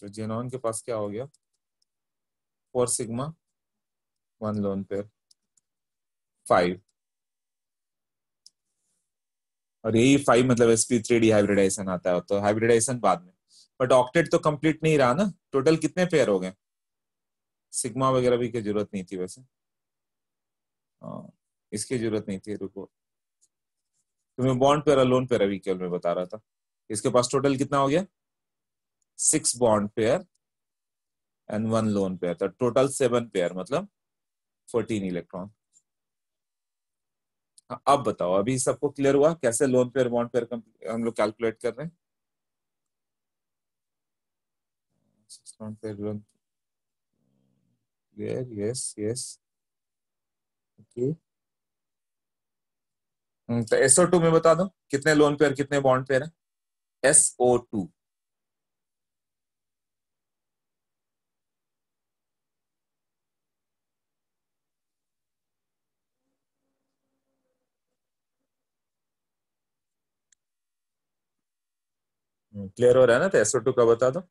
तो जेनॉन के पास क्या हो गया four sigma one lone pair five और यही फाइव मतलब S P three D hybridization आता है तो हाइब्रिडाइजेशन बाद में बट ऑक्टेट तो कंप्लीट नहीं रहा ना टोटल कितने पेयर हो गए सिग्मा वगैरह भी की जरूरत नहीं थी वैसे हाँ, इसकी जरूरत नहीं थी रुको तुम्हें बॉन्ड पेयर लोन पेयर अभी केवल मैं बता रहा था इसके पास टोटल कितना हो गया six bond pair and one lone pair the total seven pair मतलब 14 इलेक्ट्रॉन अब बताओ अभी सबको क्लियर हुआ कैसे लोन पेयर बॉन्ड पेयर हम लोग कैलकुलेट कर रहे हैं lone pair lone yes yes okay तो में बता दो कितने लोन पेयर कितने बॉन्ड पेयर है एसओ टू क्लियर हो रहा है ना तो एसओ टू का बता दो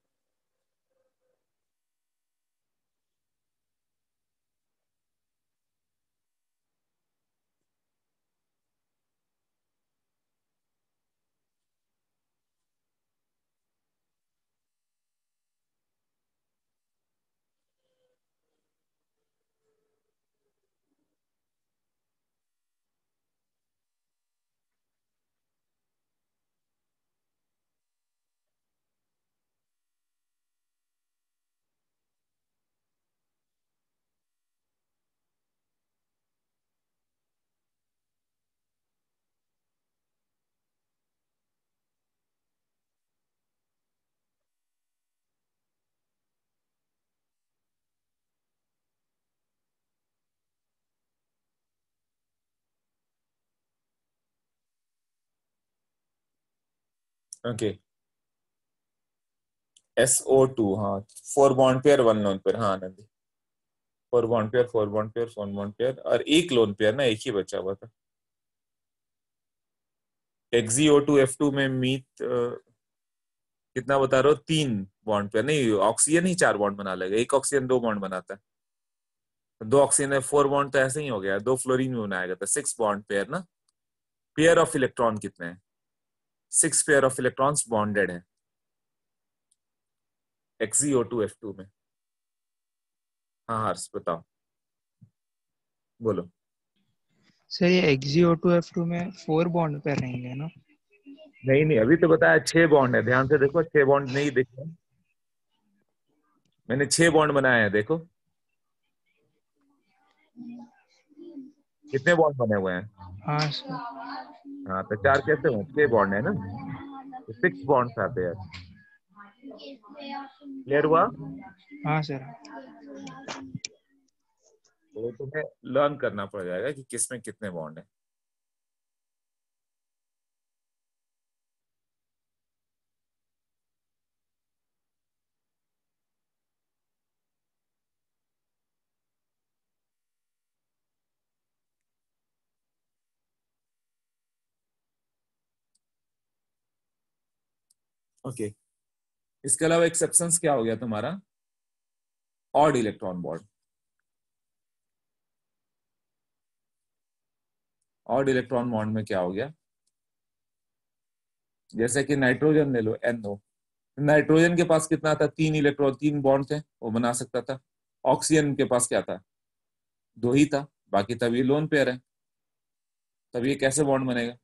ओके टू हाँ four bond pair one lone pair हाँ Anandi four bond pair four bond pair four bond pair और एक लोन पेयर ना एक ही बचा हुआ था ओ टू एफ टू में मीत आ, कितना बता रहे हो तीन बॉन्ड पेयर नहीं ऑक्सीजन ही चार बॉन्ड बना लेगा एक ऑक्सीजन दो बॉन्ड बनाता है दो ऑक्सीजन है फोर बॉन्ड तो ऐसे ही हो गया दो फ्लोरीन में बनाया गया था सिक्स बॉन्ड पेयर ना पेयर ऑफ इलेक्ट्रॉन कितने हैं six pair of electrons bonded है एक्सीओ टू एफ टू में हाँ हर्ष बताओ बोलो सर ये एक्सीओ टू एफ टू में फोर बॉन्ड पेयर रहेंगे ना नहीं नहीं अभी तो बताया छह बॉन्ड है ध्यान से देखो छह बॉन्ड नहीं देखे मैंने छह बॉन्ड बनाए हैं देखो कितने बॉन्ड बने हुए हैं हाँ हाँ तो चार कैसे हो छह बॉन्ड है ना तो सिक्स बॉन्ड्स आते हैं क्लियर हुआ हाँ सर तो तुम्हें लर्न करना पड़ जाएगा कि किसमें कितने बॉन्ड है ओके okay. इसके अलावा एक्सेप्शन क्या हो गया तुम्हारा odd electron bond odd electron bond में क्या हो गया जैसे कि नाइट्रोजन ले लो एनओ नाइट्रोजन के पास कितना था तीन इलेक्ट्रॉन तीन बॉन्ड थे वो बना सकता था ऑक्सीजन के पास क्या था दो ही था बाकी तभी ये लोन पेयर है तब ये कैसे बॉन्ड बनेगा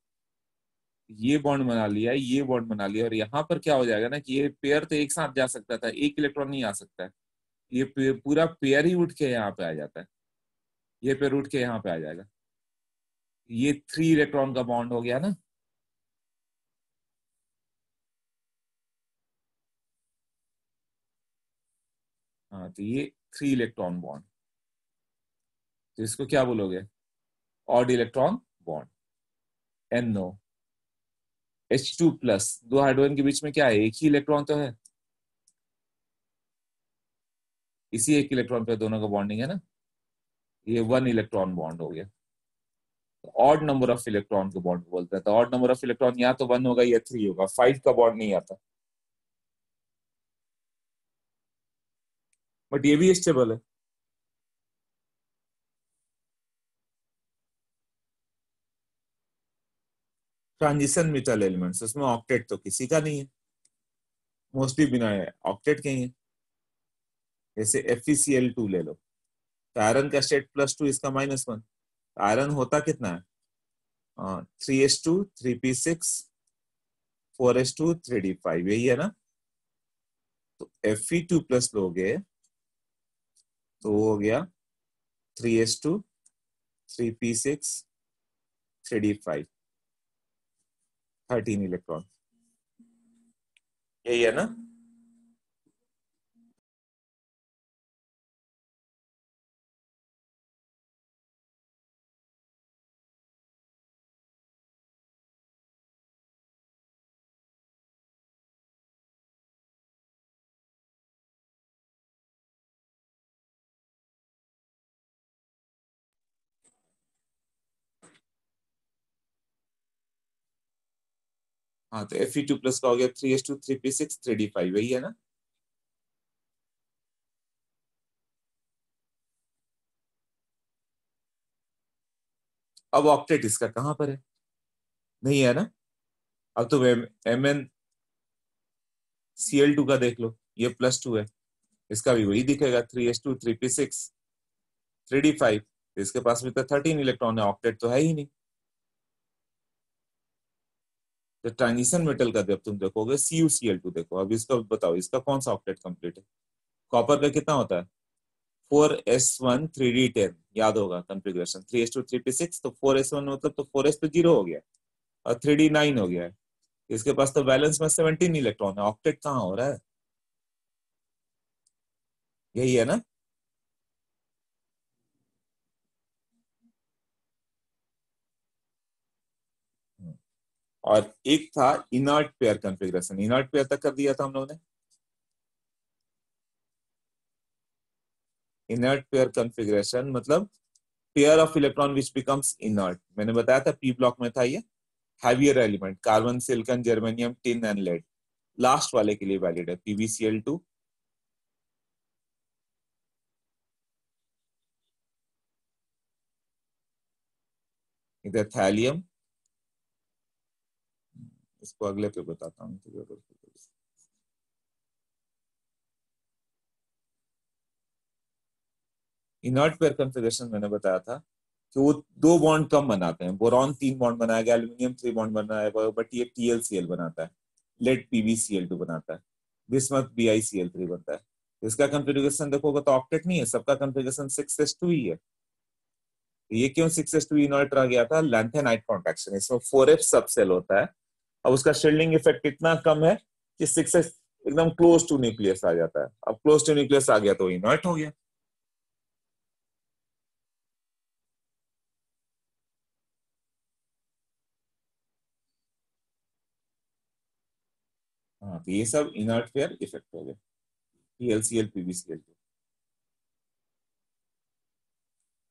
ये बॉन्ड बना लिया ये बॉन्ड बना लिया और यहाँ पर क्या हो जाएगा ना कि ये पेयर तो एक साथ जा सकता था एक इलेक्ट्रॉन नहीं आ सकता है ये पूरा पेयर ही उठ के यहाँ पे आ जाता है ये पेयर उठ के यहाँ पे आ जाएगा ये थ्री इलेक्ट्रॉन का बॉन्ड हो गया ना हाँ तो ये थ्री इलेक्ट्रॉन बॉन्ड तो इसको क्या बोलोगे odd electron bond N no H two plus दो हाइड्रोजन के बीच में क्या है एक ही इलेक्ट्रॉन तो है इसी एक इलेक्ट्रॉन पे दोनों का बॉन्डिंग है ना ये वन इलेक्ट्रॉन बॉन्ड हो गया ऑड नंबर ऑफ इलेक्ट्रॉन को बॉन्ड बोलते हैं तो ऑड नंबर ऑफ इलेक्ट्रॉन या तो वन होगा या थ्री होगा फाइव का बॉन्ड नहीं आता बट ये भी स्टेबल है ट्रांजिशन मिटल एलिमेंट्स उसमें ऑक्टेट तो किसी का नहीं है मोस्टली बिना ऑक्टेट के ही है जैसे एफ टू e ले लो तो आयरन का स्टेट प्लस टू इसका माइनस वन आयरन होता कितना है three S two three P six four S two three D five यही है ना तो एफ ई टू प्लस लोगे तो हो गया three S two three P six three D five thirteen electron यही है ना हाँ तो एफ ई टू प्लस का हो गया three S two three P six three D five यही है ना अब ऑक्टेट इसका कहां पर है नहीं है ना अब तो M N C L two का देख लो ये प्लस टू है इसका भी वही दिखेगा three S two three P six three D five इसके पास भी तो थर्टीन इलेक्ट्रॉन है ऑक्टेट तो है ही नहीं तो ट्रांजिशन मेटल का जब तुम देखोगे C U C L two देखो अब इसका बताओ इसका कौन सा ऑक्टेट कंप्लीट है कॉपर का कितना होता है four S one three D ten याद होगा configuration three S two three P six तो फोर एस वन मतलब तो फोर एस टू जीरो हो गया और थ्री डी नाइन हो गया है इसके पास तो बैलेंस में सेवनटीन इलेक्ट्रॉन है ऑक्टेट कहाँ हो रहा है यही है ना और एक था inert pair configuration inert pair तक कर दिया था हम लोगों ने इनर्ट पेयर कॉन्फ़िगरेशन मतलब pair of electron which becomes inert मैंने बताया था पी ब्लॉक में था ये heavier element carbon silicon germanium tin and lead last वाले के लिए वैलिड है पीवीसीएल टू इधर थैलियम इसको अगले पे बताता हूँ इनर्ट पेयर कंफिग्रेशन मैंने बताया था कि वो दो बॉन्ड कम बनाते हैं बोरॉन तीन बॉन्ड बनाया गया एल्यूमिनियम थ्री बॉन्ड बनाया गया बट ये टीएलसीएल बनाता है लेड पीवीसीएल टू बनाता है बिस्मत बीआईसीएल थ्री बनता है तो इसका कंफिग्रेशन देखोगे तो ऑक्टेट नहीं है सबका कंफिग्रेशन सिक्स एस टू ही है तो ये क्यों सिक्स एस टू इनर्ट रह गया था लेंथ एंड लैंथेनाइट कॉन्ट्रेक्शन इसमें फोर एफ सबसेल होता है अब उसका शेल्डिंग इफेक्ट इतना कम है कि सिक्स एकदम क्लोज टू न्यूक्लियस आ जाता है अब क्लोज टू न्यूक्लियस आ गया तो इनर्ट हो गया हाँ तो ये सब इनर्ट फेयर इफेक्ट हो गए पीएलसीएल पीबीसीएल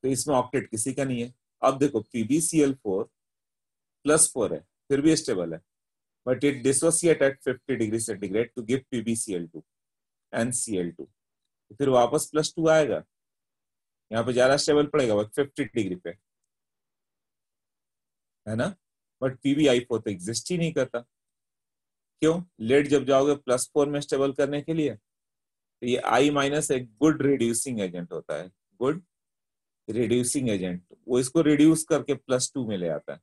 तो इसमें ऑक्टेट किसी का नहीं है अब देखो पीबीसीएल फोर प्लस फोर है फिर भी स्टेबल है but it dissociate at 50 degree centigrade to give PbCl2 and Cl2. फिर वापस प्लस टू आएगा यहाँ पे ज्यादा स्टेबल पड़ेगा बट फिफ्टी डिग्री पे है ना बट पीबी आई फोर तो एग्जिस्ट ही नहीं करता क्यों लेट जब जाओगे प्लस फोर में स्टेबल करने के लिए तो ये आई माइनस एक गुड रिड्यूसिंग एजेंट होता है गुड रिड्यूसिंग एजेंट वो इसको रिड्यूस करके प्लस टू में ले आता है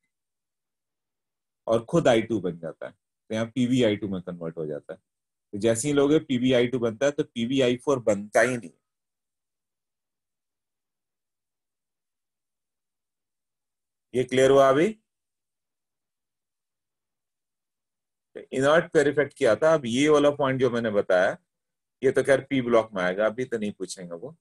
और खुद आई टू बन जाता है तो यहाँ पीवी आई टू में कन्वर्ट हो जाता है तो जैसे ही लोगे पीवी आई टू बनता है तो पीवी आई फोर बनता ही नहीं ये क्लियर हुआ अभी तो इनर्ट पर इफेक्ट किया था अब ये वाला पॉइंट जो मैंने बताया ये तो खैर पी ब्लॉक में आएगा अभी तो नहीं पूछेंगे वो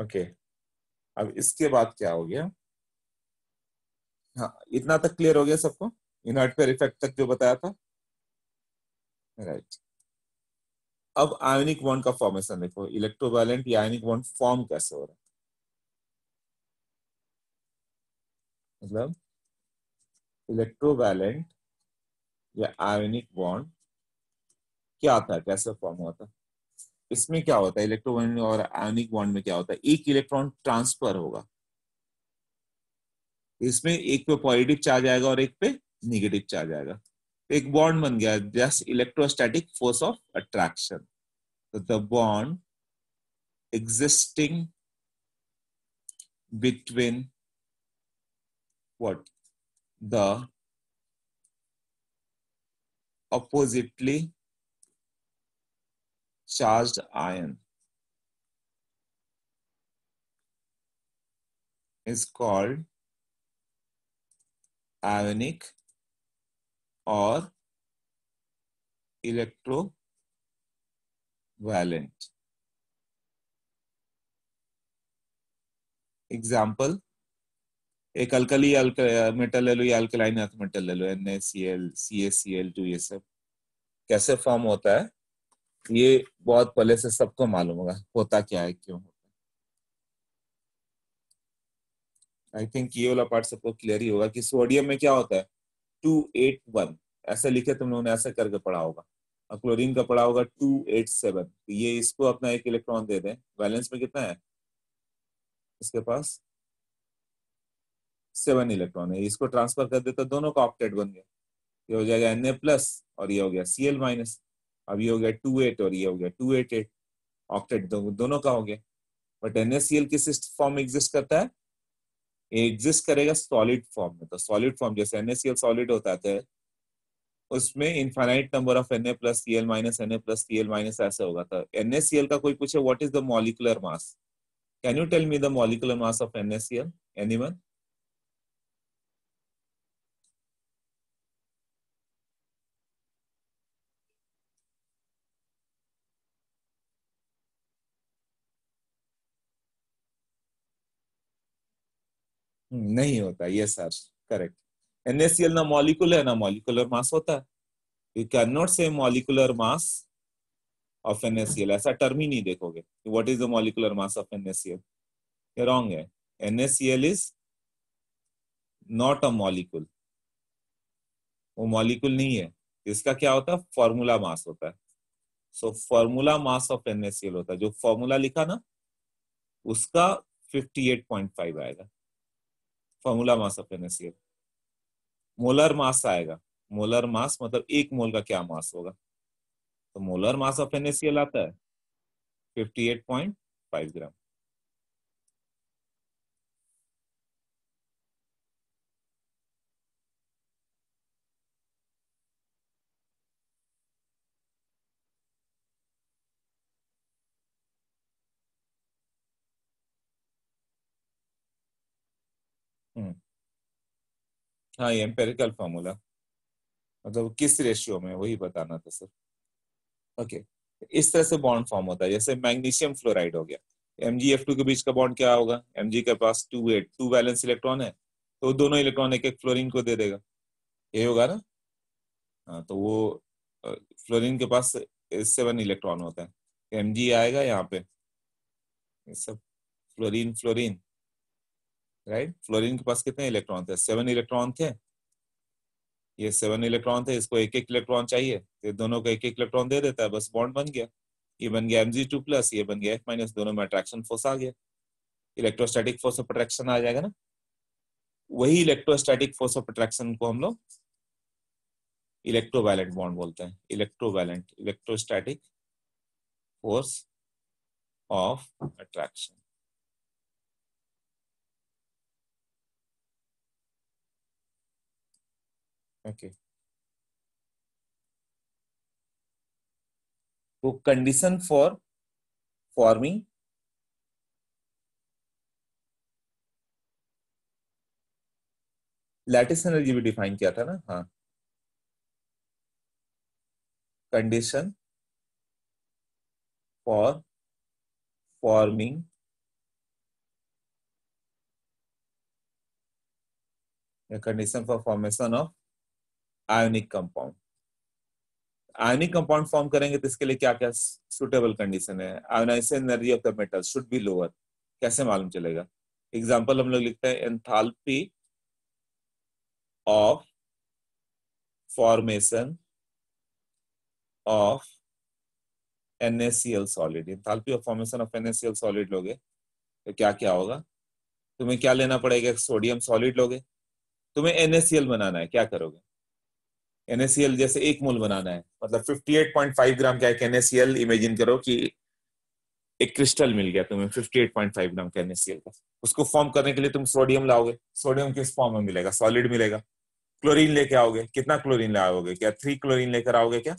ओके अब इसके बाद क्या हो गया हाँ इतना तक क्लियर हो गया सबको इनवर्टर इफेक्ट तक जो बताया था राइट right. अब आयनिक बॉन्ड का फॉर्मेशन देखो इलेक्ट्रोवायलेंट या आयनिक बॉन्ड फॉर्म कैसे हो रहा है मतलब इलेक्ट्रोवैलेंट या आयोनिक बॉन्ड क्या आता है कैसे फॉर्म होता है इसमें क्या होता है इलेक्ट्रोवन और आयोनिक बॉन्ड में क्या होता है एक इलेक्ट्रॉन ट्रांसफर होगा इसमें एक पे पॉजिटिव चार्ज आएगा और एक पे निगेटिव चार्ज आएगा तो एक बॉन्ड बन गया just electrostatic force of attraction तो the bond existing between what the oppositely charged ion is called ionic or electrovalent. Example एक अल्कली मेटल ले लो या अल्कलाइन मेटल ले लो N A C L C S C L two ये सब कैसे फॉर्म होता है ये बहुत पहले से सबको मालूम होगा होता क्या है क्यों होता आई थिंक ये वाला पार्ट सबको क्लियर ही होगा कि सोडियम में क्या होता है टू एट वन ऐसा लिखे तुम लोगों ने ऐसा करके पढ़ा होगा और क्लोरीन का पढ़ा होगा टू एट सेवन तो ये इसको अपना एक इलेक्ट्रॉन दे दें बैलेंस में कितना है इसके पास सेवन इलेक्ट्रॉन है इसको ट्रांसफर कर देता तो दोनों का ऑप्टेट बन गया ये हो जाएगा एन ए प्लस और ये हो गया सी एल माइनस अब ये हो गया टू एट और ये हो गया टू एट एट ऑक्टेट दो, दोनों का हो गया बट एनएससीएल किस फॉर्म में एग्जिस्ट करता है ये एग्जिस्ट करेगा सॉलिड फॉर्म में तो सॉलिड फॉर्म जैसे एनएससीएल सॉलिड होता है तो उसमें infinite number of N A plus C L minus N A plus C L minus ऐसे होगा था एन एस सी एल का कोई पूछे what is the molecular mass can you tell me the molecular mass of N S C L नहीं होता ये sir correct N S C L ना मॉलिकुलर है ना मॉलिकुलर मास होता है you can not say molecular mass of N S L ऐसा term ही नहीं देखोगे what is the molecular mass of N S L ये रॉन्ग है N S L is not a molecule वो मॉलिकुल नहीं है इसका क्या होता है फॉर्मूला मास होता है so formula mass of N S L होता है जो फॉर्मूला लिखा ना उसका 58.5 आएगा formula mass of N A C L molar mass आएगा मोलर मास मतलब एक मोल का क्या मास होगा तो मोलर मास ऑफ एनएसीएल आता है 58.5 ग्राम हाँ ये एम्पेरिकल फॉर्मूला मतलब किस रेशियो में वही बताना था सर ओके इस तरह से बॉन्ड फॉर्म होता है जैसे मैग्नीशियम फ्लोराइड हो गया एम जी एफ टू के बीच का बॉन्ड क्या होगा एम जी के पास two eight two valence electron है तो दोनों इलेक्ट्रॉन एक एक फ्लोरिन को दे देगा ये होगा ना हाँ तो वो फ्लोरिन के पास सेवन इलेक्ट्रॉन होता है एम जी आएगा यहाँ पे सब फ्लोरिन फ्लोरिन राइट फ्लोरीन के पास कितने इलेक्ट्रॉन थे सेवन इलेक्ट्रॉन थे ये सेवन इलेक्ट्रॉन थे इसको एक एक इलेक्ट्रॉन चाहिए ये दोनों को एक एक इलेक्ट्रॉन दे देता है बस बॉन्ड बन गया ये बन गया एम टू प्लस ये बन गया एफ माइनस दोनों में अट्रैक्शन फोर्स आ गया इलेक्ट्रोस्टैटिक फोर्स ऑफ अट्रैक्शन आ जाएगा ना वही इलेक्ट्रोस्टैटिक फोर्स ऑफ अट्रैक्शन को हम लोग इलेक्ट्रोवैलेंट बॉन्ड बोलते हैं electrovalent electrostatic force of attraction okay तो condition for forming lattice energy भी डिफाइन किया था ना हाँ condition for forming condition for formation of ionic compound ionic compound form करेंगे तो इसके लिए क्या क्या सुटेबल कंडीशन है ionization energy of the metal should be lower कैसे मालूम चलेगा एग्जाम्पल हम लोग लिखते हैं enthalpy of formation of NaCl solid enthalpy of formation of NSL solid लोगे तो क्या क्या होगा तुम्हें क्या लेना पड़ेगा सोडियम सॉलिड लोगे तुम्हें NaCl बनाना है क्या करोगे एनएसीएल जैसे एक मोल बनाना है मतलब 58.5 ग्राम का एक एनएसीएल इमेजिन करो कि एक क्रिस्टल मिल गया तुम्हें 58.5 ग्राम का एनएसीएल का उसको फॉर्म करने के लिए तुम सोडियम लाओगे सोडियम किस फॉर्म में मिलेगा सॉलिड मिलेगा क्लोरीन लेके आओगे कितना क्लोरीन लाओगे क्या थ्री क्लोरीन लेकर आओगे क्या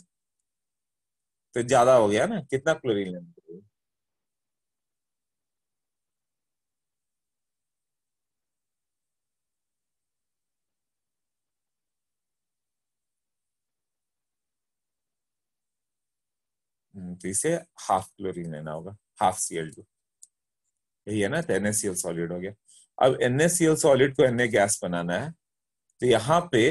तो ज्यादा हो गया ना कितना क्लोरीन लेंगे हम्म, तो इसे हाफ क्लोरीन लेना होगा हाफ सी एल टू यही है ना तो एन सॉलिड हो गया अब एन सॉलिड को एन गैस बनाना है तो यहाँ पे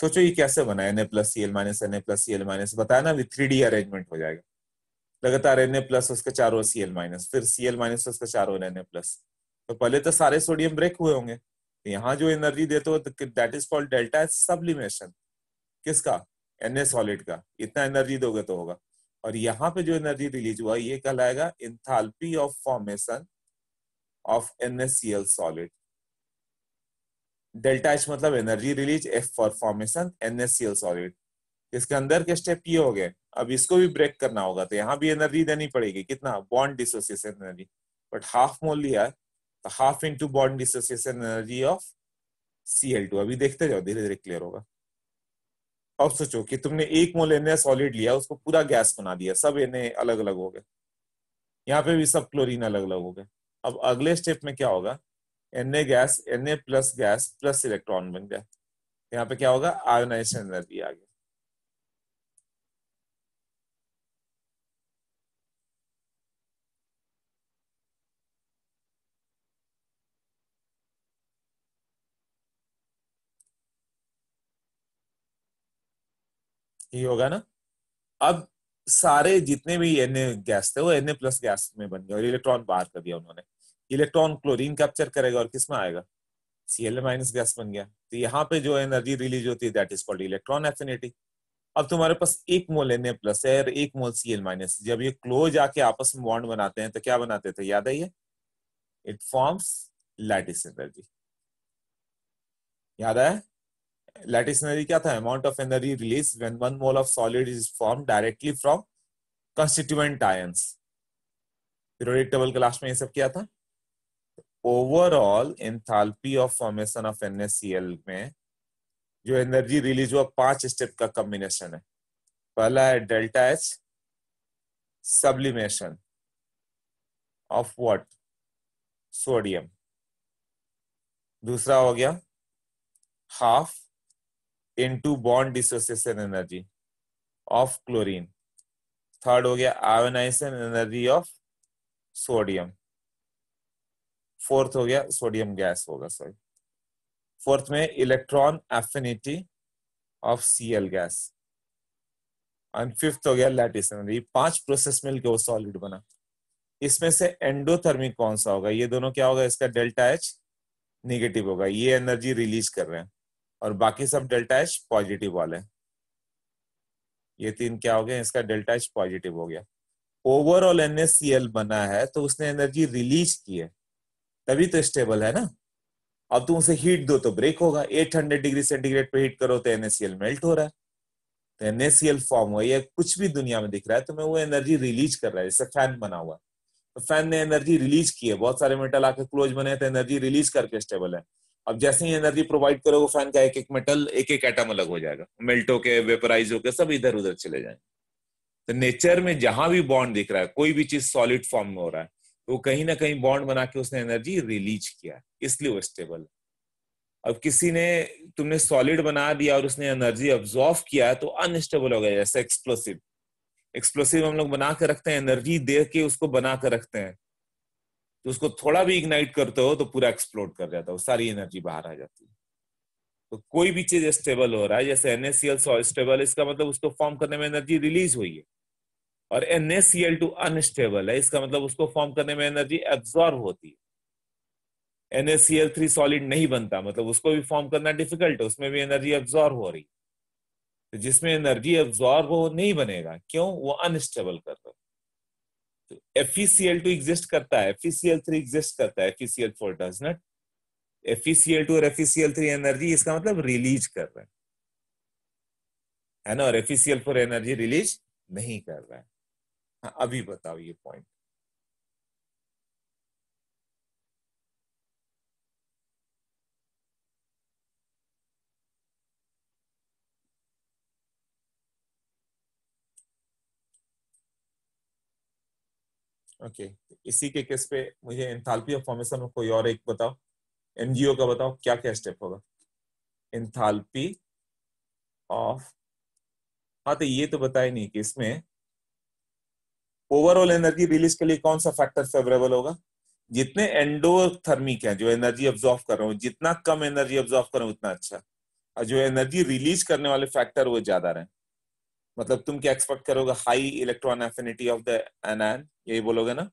सोचो ये कैसे बना N A plus C L minus N A plus C L minus बताया ना थ्री डी अरेंजमेंट हो जाएगा लगातार एन ए प्लस उसका चार सी एल माइनस फिर सी एल माइनस उसका चार एन ए प्लस तो पहले तो सारे सोडियम ब्रेक हुए होंगे तो यहाँ जो एनर्जी देते हो that is called delta sublimation किसका एन ए सॉलिड का इतना एनर्जी दोगे तो होगा और यहाँ पे जो एनर्जी रिलीज हुआ ये कहलाएगा enthalpy of formation of N S C L solid delta H मतलब energy release F for formation N S C L solid इसके अंदर के स्टेप ये हो गए अब इसको भी ब्रेक करना होगा तो यहाँ भी एनर्जी देनी पड़ेगी कितना bond dissociation energy but half mole लिया तो half into bond dissociation energy of C अभी देखते जाओ धीरे धीरे क्लियर होगा अब सोचो कि तुमने एक मोल एन सॉलिड लिया उसको पूरा गैस बना दिया सब एन अलग अलग हो गए यहाँ पे भी सब क्लोरीन अलग अलग हो गए अब अगले स्टेप में क्या होगा N gas N plus gas plus electron बन गया यहाँ पे क्या होगा आयोनाइजेशन एनर्जी आ गया ये होगा ना अब सारे जितने भी एन ए गैस थे वो एन ए प्लस गैस में बन गए और इलेक्ट्रॉन बाहर कर दिया उन्होंने इलेक्ट्रॉन क्लोरीन कैप्चर करेगा और किसमें आएगा सी एल माइनस गैस बन गया तो यहाँ पे जो एनर्जी रिलीज होती है that is called electron affinity अब तुम्हारे पास एक मोल एन ए प्लस है और एक मोल सी एल माइनस जब ये क्लोज आके आपस में बॉन्ड बनाते हैं तो क्या बनाते थे याद है इट फॉर्म्स लैटिस एनर्जी याद आया लैटिस एनर्जी क्या था amount of energy release when one mole of solid is form directly from constituent ions periodic table last में ये सब क्या था overall enthalpy of formation of NSCL में जो एनर्जी रिलीज हुआ पांच स्टेप का कॉम्बिनेशन है पहला है delta H sublimation of what sodium दूसरा हो गया half into bond dissociation energy of chlorine third हो गया energy energy of sodium fourth हो गया सोडियम गैस होगा सॉरी फोर्थ में electron affinity of Cl gas and fifth हो गया लैटिस panch पांच प्रोसेस ke वो सॉलिड बना इसमें से एंडोथर्मिक कौन सा होगा ये दोनों क्या होगा इसका डेल्टा एच निगेटिव होगा ये एनर्जी रिलीज कर रहे हैं और बाकी सब डेल्टा एच पॉजिटिव वाले ये तीन क्या हो गए इसका डेल्टा एच पॉजिटिव हो गया ओवरऑल एन बना है तो उसने एनर्जी रिलीज की है तभी तो स्टेबल है ना अब तुम उसे हीट दो तो ब्रेक होगा 800 डिग्री सेंटीग्रेड पे हीट करो तो एनएससीएल मेल्ट हो रहा है तो एनएससीएल फॉर्म हुआ या कुछ भी दुनिया में दिख रहा है तो मैं वो एनर्जी रिलीज कर रहा है जैसे फैन बना हुआ है तो फैन ने एनर्जी रिलीज की है बहुत सारे मेटल आके क्लोज बने तो एनर्जी रिलीज करके स्टेबल है अब जैसे ही एनर्जी प्रोवाइड करोगे फैन का एक एक मेटल एक एक एटम अलग हो जाएगा मेल्ट होके वेपराइज होके सब इधर उधर चले जाएंगे तो नेचर में जहां भी बॉन्ड दिख रहा है कोई भी चीज सॉलिड फॉर्म में हो रहा है तो कहीं ना कहीं बॉन्ड बना के उसने एनर्जी रिलीज किया इसलिए वो स्टेबल है अब किसी ने तुमने सॉलिड बना दिया और उसने एनर्जी ऑब्जॉर्व किया तो अनस्टेबल हो गया जैसे एक्सप्लोसिव एक्सप्लोसिव हम लोग बना के रखते हैं एनर्जी दे के उसको बना के रखते हैं तो उसको थोड़ा भी इग्नाइट करते हो तो पूरा एक्सप्लोड कर जाता है सारी एनर्जी बाहर आ जाती है तो कोई भी चीज स्टेबल हो रहा है जैसे एनएससीएल स्टेबल इसका मतलब उसको फॉर्म करने में एनर्जी रिलीज हुई है और एनएससीएल टू अनस्टेबल है इसका मतलब उसको फॉर्म करने में एनर्जी एब्जॉर्ब मतलब होती है एनएससीएल थ्री सॉलिड नहीं बनता मतलब उसको भी फॉर्म करना डिफिकल्ट है उसमें भी एनर्जी एब्जॉर्ब हो रही है तो जिसमें एनर्जी एब्जॉर्ब हो नहीं बनेगा क्यों वो अनस्टेबल कर रहे एफ टू एग्जिस्ट करता है एफ एग्जिस्ट e करता है एफ फोर डज नॉट और एफ एनर्जी e इसका मतलब रिलीज कर रहा है है ना और एफ फोर एनर्जी रिलीज नहीं कर रहा है हाँ, अभी बताओ ये पॉइंट ओके okay. इसी के केस पे मुझे एंथाल्पी ऑफ फॉर्मेशन में कोई और एक बताओ एनजीओ का बताओ क्या क्या स्टेप होगा एंथाल्पी ऑफ हाँ तो ये तो बताए नहीं कि इसमें ओवरऑल एनर्जी रिलीज के लिए कौन सा फैक्टर फेवरेबल होगा जितने एंडोथर्मिक है जो एनर्जी ऑब्जॉर्व कर रहे हो जितना कम एनर्जी ऑब्जॉर्व कर उतना अच्छा और जो एनर्जी रिलीज करने वाले फैक्टर वो ज्यादा रहे मतलब तुम क्या एक्सपेक्ट करोगे high electron affinity of the anion यही बोलोगे ना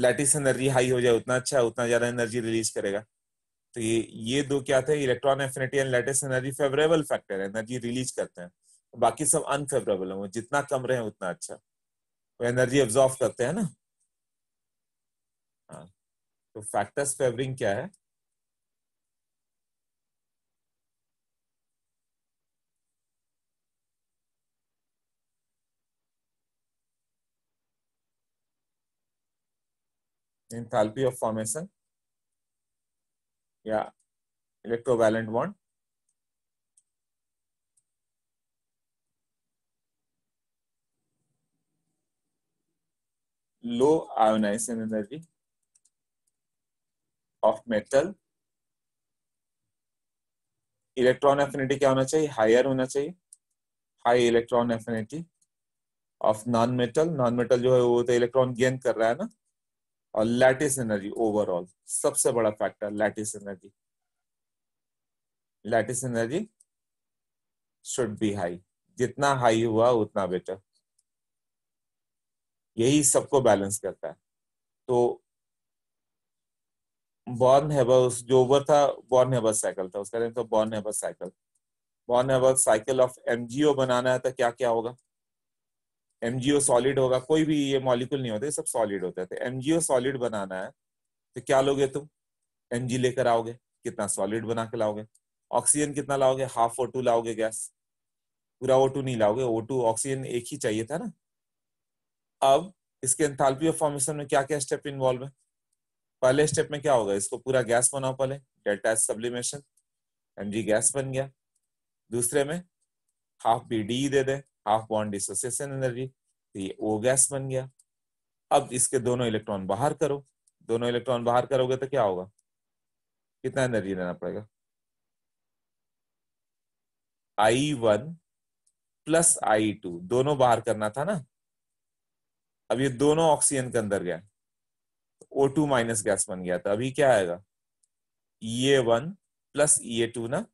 लैटिस एनर्जी हाई हो जाए उतना अच्छा उतना ज्यादा एनर्जी रिलीज करेगा तो ये ये दो क्या थे electron affinity and lattice energy favourable factor है एनर्जी रिलीज करते हैं बाकी सब अनफेवरेबल है वो जितना कम रहे उतना अच्छा वो एनर्जी एब्जॉर्व करते हैं ना हाँ। तो फैक्टर्स फेवरिंग क्या है enthalpy of formation yeah electrovalent bond low ionization energy of metal electron affinity क्या होना चाहिए हायर होना चाहिए high electron affinity of non metal non metal जो है वो तो इलेक्ट्रॉन गेन कर रहा है ना और लैटिस एनर्जी ओवरऑल सबसे बड़ा factor lattice energy lattice energy should be high जितना हाई हुआ उतना बेटर यही सबको बैलेंस करता है तो बॉर्न हेबर्स जो ओवर था बॉर्न हेबर्स साइकिल था उसका था Born Haber's cycle Born Haber's cycle of MgO बनाना है तो क्या क्या होगा एमजीओ सॉलिड होगा कोई भी ये मॉलिक्यूल नहीं होता ये सब सॉलिड होते है एमजीओ सॉलिड बनाना है तो क्या लोगे तुम एमजी लेकर आओगे कितना सॉलिड बना के लाओगे ऑक्सीजन कितना लाओगे हाफ ओ टू लाओगे गैस पूरा ओ टू नहीं लाओगे ओ टू ऑक्सीजन एक ही चाहिए था ना अब इसके एंथाल्पी ऑफ फॉर्मेशन में क्या क्या स्टेप इन्वॉल्व है पहले स्टेप में क्या होगा इसको पूरा गैस बनाओ पहले delta S sublimation M gas बन गया दूसरे में हाफ बी डी दे दे हाफ बॉन्ड डिसोसिएशन एनर्जी तो ये ओ गैस बन गया अब इसके दोनों इलेक्ट्रॉन बाहर करो दोनों इलेक्ट्रॉन बाहर करोगे तो क्या होगा कितना एनर्जी देना पड़ेगा I one plus I two दोनों बाहर करना था ना अब ये दोनों ऑक्सीजन के अंदर गया ओ टू माइनस गैस बन गया था तो अभी क्या आएगा E A one plus E A two ना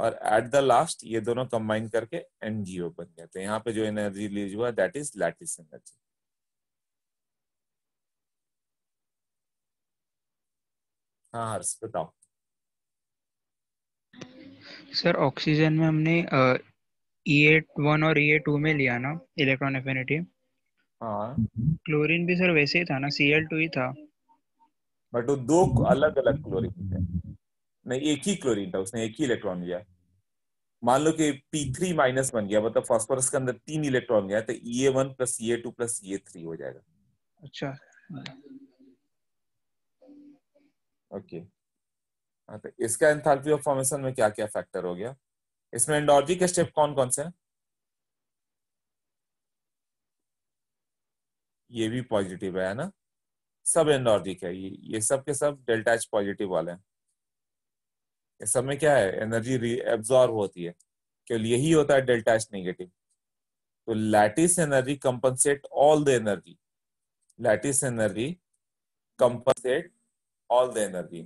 और एट द लास्ट ये दोनों कंबाइन करके एनजीओ बन गया तो यहाँ पे जो एनर्जी रिलीज हुआ दैट इज लैटिस एनर्जी हाँ हर्ष बताओ सर ऑक्सीजन में हमने ई एट वन और ई एट टू में लिया ना इलेक्ट्रॉन एफिनिटी हाँ क्लोरीन भी सर वैसे ही था ना सी एल टू ही था बट वो दो अलग अलग क्लोरीन थे नहीं एक ही क्लोरीन था उसने एक ही इलेक्ट्रॉन लिया मान लो कि P3 माइनस बन गया मतलब फॉस्फोरस के अंदर तीन इलेक्ट्रॉन गया तो ये वन प्लस ये टू प्लस ये थ्री हो जाएगा अच्छा ओके हाँ, तो इसका एंथैल्पी ऑफ फॉर्मेशन में क्या क्या फैक्टर हो गया इसमें एंडोलॉजी के स्टेप कौन कौन से हैं ये भी पॉजिटिव है ना सब एंडोलॉजिक है ये ये सब के सब डेल्टा एच पॉजिटिव वाले हैं इस सब में क्या है एनर्जी एब्जॉर्ब होती है केवल यही होता है डेल्टा एच नेगेटिव तो lattice energy compensate all the energy lattice energy compensate all the energy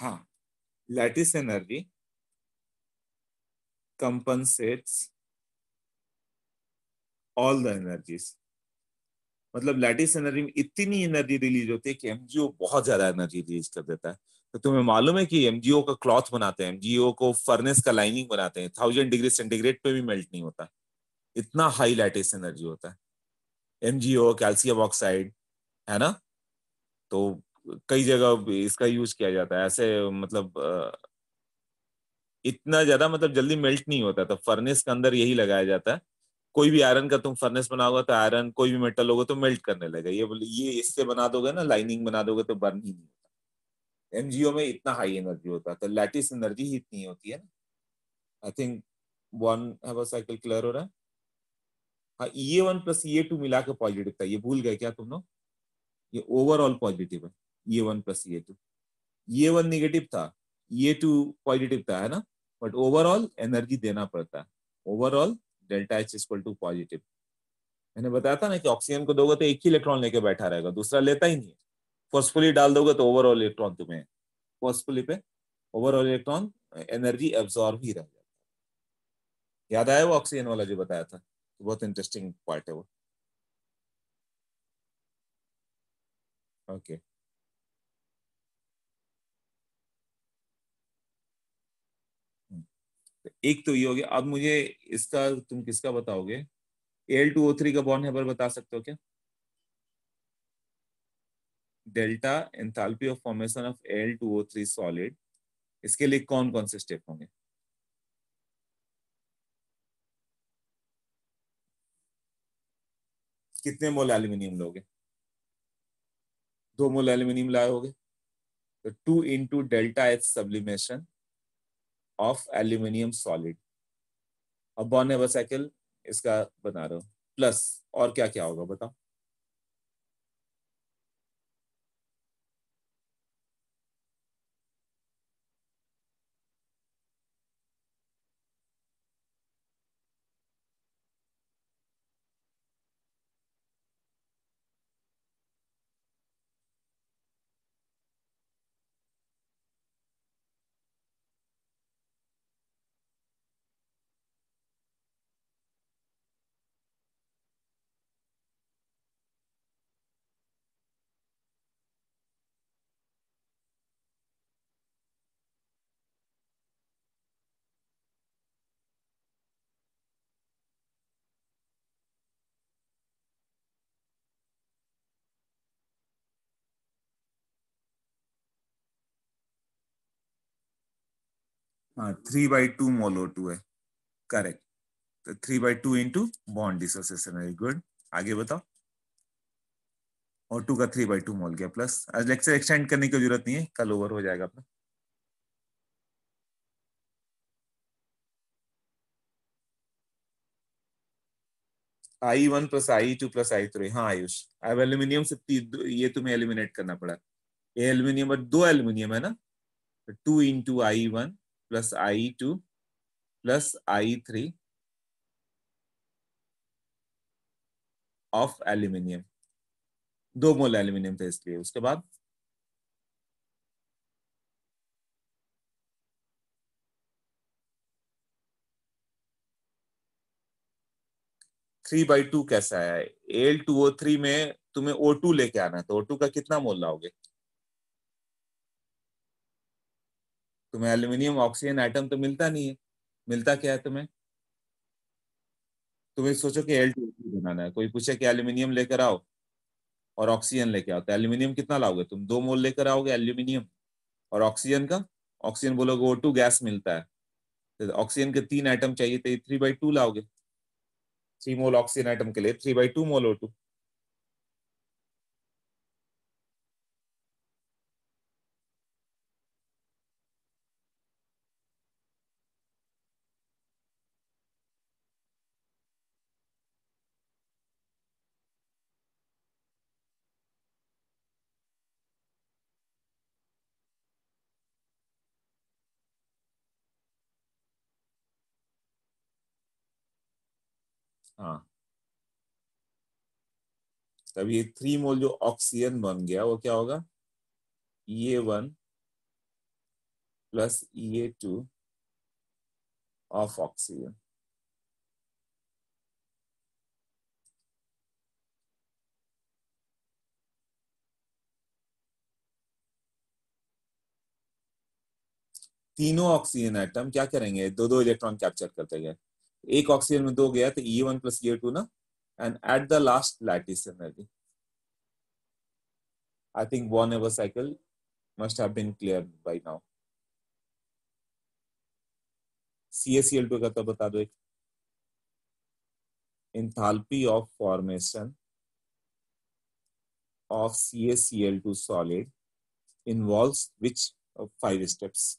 हाँ lattice energy compensates all the energies मतलब लैटिस एनर्जी में इतनी एनर्जी रिलीज होती है कि एमजीओ बहुत ज्यादा एनर्जी रिलीज कर देता है तो तुम्हें मालूम है कि एमजीओ का क्लॉथ बनाते हैं एमजीओ को फर्नेस का लाइनिंग बनाते हैं थाउजेंड डिग्री सेंटीग्रेड पे भी मेल्ट नहीं होता इतना हाई लैटिस एनर्जी होता है एमजीओ कैल्सियम ऑक्साइड है ना तो कई जगह इसका यूज किया जाता है ऐसे मतलब इतना ज्यादा मतलब जल्दी मेल्ट नहीं होता तो फर्नेस के अंदर यही लगाया जाता है कोई भी आयरन का तुम फर्नेस बनाओगे तो आयरन कोई भी मेटल होगा तो मेल्ट करने लगेगा ये ये इससे बना दोगे ना लाइनिंग बना दोगे तो बर्न ही नहीं होता एमजीओ में इतना हाई एनर्जी होता है तो लैटिस एनर्जी ही इतनी होती है ना I think one cycle clear हो रहा है हाँ ये वन प्लस ये टू मिला के पॉजिटिव था ये भूल गए क्या तुम लोग ये ओवरऑल पॉजिटिव है ये वन प्लस ये टू ये वन निगेटिव था ये टू पॉजिटिव था है ना बट ओवरऑल एनर्जी देना पड़ता है overall delta H equal to positive मैंने बताया था ना कि ऑक्सीजन को दोगे तो एक ही इलेक्ट्रॉन लेके बैठा रहेगा दूसरा लेता ही नहीं फोर्सफुली डाल दोगे तो ओवरऑल इलेक्ट्रॉन तुम्हें फोर्सफुली पे ओवरऑल इलेक्ट्रॉन एनर्जी एब्जॉर्ब ही रह जाता याद आया वो ऑक्सीजन वाला जो बताया था बहुत इंटरेस्टिंग पार्ट है वो ओके okay. एक तो ये हो गया अब मुझे इसका तुम किसका बताओगे एल टू ओ थ्री का बॉन्ड हैबर बता सकते हो क्या delta enthalpy of formation of L two O three solid इसके लिए कौन कौन से स्टेप होंगे कितने मोल एल्यूमिनियम लोगे दो मोल एल्यूमिनियम लाए होगे तो two into delta H sublimation of aluminium solid अब बॉर्न एवर साइकिल इसका बना रहा हूं प्लस और क्या क्या होगा बताओ three by two mole O two है करेक्ट तो three by two into bond dissociation very good आगे बताओ और टू का थ्री बाई टू मोल गया प्लस आज लेक्चर एक्सटेंड करने की जरूरत नहीं है कल ओवर हो जाएगा अपना I one plus I two plus I three हाँ आयुष अब एल्यूमिनियम से ये तुम्हें एलिमिनेट करना पड़ा ये एल्यूमिनियम और दो एल्यूमिनियम है ना two into I one plus I2 plus I3 of aluminium दो मोल एल्यूमिनियम थे इसलिए उसके बाद थ्री बाई टू कैसा है एल टू ओ थ्री में तुम्हें ओ टू लेके आना है तो ओ टू का कितना मोल लाओगे तुम्हें एल्यूमिनियम ऑक्सीजन आइटम तो मिलता नहीं है मिलता क्या है तुम्हें तुम्हें सोचो कि एल बनाना है कोई पूछे कि एल्यूमिनियम लेकर आओ और ऑक्सीजन लेके आओ तो एल्यूमिनियम कितना लाओगे तुम दो मोल लेकर आओगे एल्यूमिनियम और ऑक्सीजन का ऑक्सीजन बोलोगे ओ टू गैस मिलता है तो ऑक्सीजन के तीन आइटम चाहिए तो थ्री बाई टू लाओगे थ्री मोल ऑक्सीजन आइटम के लिए three by two mole O two हाँ तब ये थ्री मोल जो ऑक्सीजन बन गया वो क्या होगा ये वन प्लस ये टू ऑफ ऑक्सीजन तीनों ऑक्सीजन एटम क्या करेंगे दो दो इलेक्ट्रॉन कैप्चर करते गए एक ऑक्सीजन में दो गया तो E one plus E two ना and at the last lattice energy I think वन Haber cycle must have been clear by now C two का तो बता दो एक enthalpy of formation of C S C L two solid involve which five steps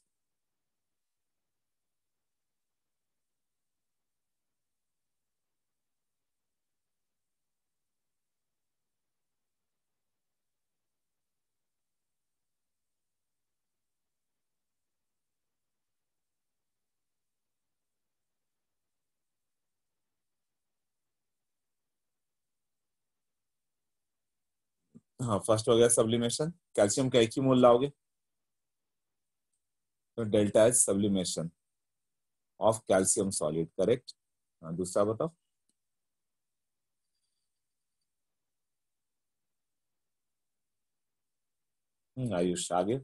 हाँ first हो गया sublimation calcium का एक ही मोल लाओगे तो delta H sublimation of calcium solid correct हाँ दूसरा बताओ हम्म, आयुष आगे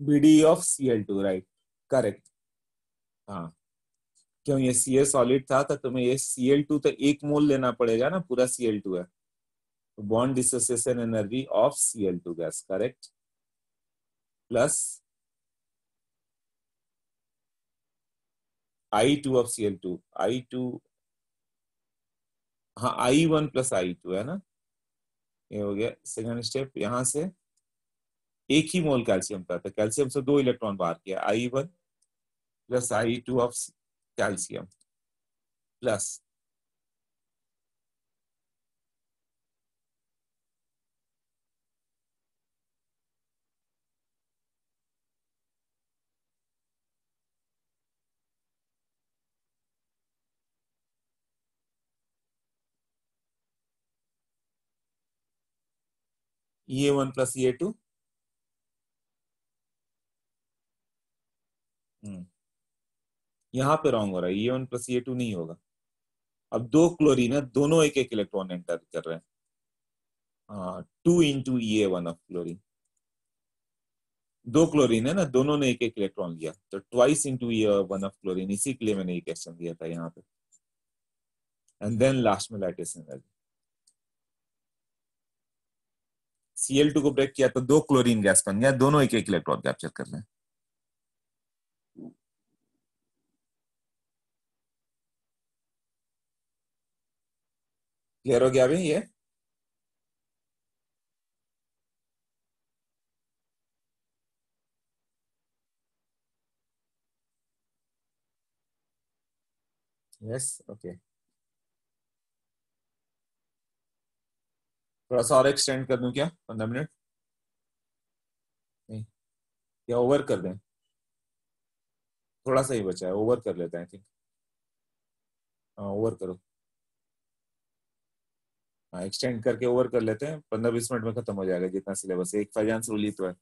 C L two right correct हाँ क्यों ये सी सॉलिड था तो तुम्हें ये टू तो एक मोल लेना पड़ेगा ना पूरा टू है bond dissociation energy of C L two gas correct plus I two of two I two हाँ वन प्लस आई टू है ना ये हो गया सेकंड स्टेप यहां से एक ही मोल कैल्शियम था तो कैल्शियम से दो इलेक्ट्रॉन बाहर किया I one plus I two of calcium plus A one plus A two hmm. यहाँ पे रॉन्ग हो रहा है ये वन प्लस ये टू नहीं होगा अब दो क्लोरीन है दोनों एक एक इलेक्ट्रॉन एंटर कर रहे हैं टू इंटू ये वन ऑफ क्लोरीन दो क्लोरीन है ना दोनों ने एक एक इलेक्ट्रॉन लिया तो ट्वाइस इंटू ये वन ऑफ क्लोरीन इसी के लिए मैंने ये क्वेश्चन दिया था यहाँ पे एंड देन लास्ट में लाइट एनर्जी सीएल टू को ब्रेक किया तो दो क्लोरीन गैस बन गया दोनों एक एक इलेक्ट्रॉन कैप्चर कर रहे हैं क्लियर हो गया अभी ये यस ओके थोड़ा सा और एक्सटेंड कर दूं क्या पंद्रह मिनट नहीं ओवर कर दें थोड़ा सा ही बचा है ओवर कर लेते हैं आई थिंक हाँ ओवर करो एक्सटेंड हाँ, करके ओवर कर लेते हैं पंद्रह बीस मिनट में खत्म हो जाएगा जितना सिलेबस एक फाइव आंसर रूल तो है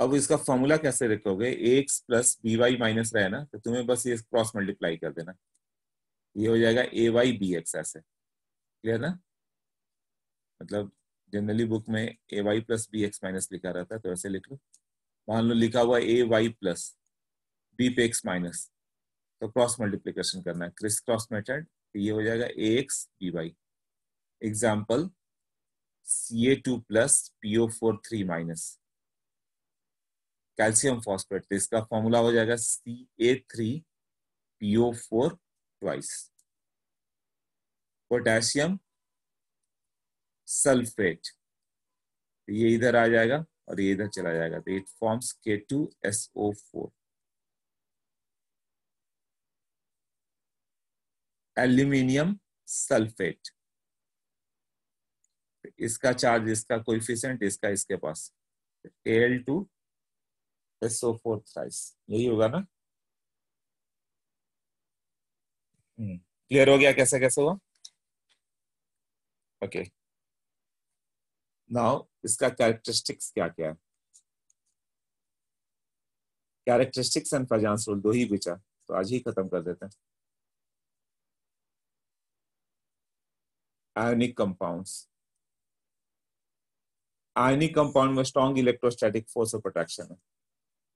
अब इसका फॉर्मूला कैसे रखोगे X plus B Y minus रहे ना तो तुम्हें बस ये क्रॉस मल्टीप्लाई कर देना ये हो जाएगा ए वाई बी एक्स ऐसे क्लियर ना मतलब जनरली बुक में A Y plus B X minus लिखा रहता है तो ऐसे लिख लो मान लो लिखा हुआ ए वाई प्लस बी पे एक्स माइनस तो क्रॉस मल्टीप्लीकेशन करना है क्रिस क्रॉस मेथड तो ये हो जाएगा A X P Y example C A two plus PO four three minus calcium phosphate तो इसका फॉर्मूला हो जाएगा C A three PO four twice potassium sulphate ये इधर आ जाएगा और ये इधर चला जाएगा तो it forms K two S O four aluminium sulphate इसका चार्ज इसका कोइफिशियंट इसका इसके पास L two SO four thrice यही होगा ना क्लियर हम्म, हो गया कैसे कैसे हुआ ओके नाउ इसका कैरेक्टरिस्टिक्स क्या क्या है कैरेक्टरिस्टिक्स एंड फजांस रूल दो ही बिचा तो आज ही खत्म कर देते हैं ionic compounds. आयनिक कंपाउंड में strong electrostatic force of protection है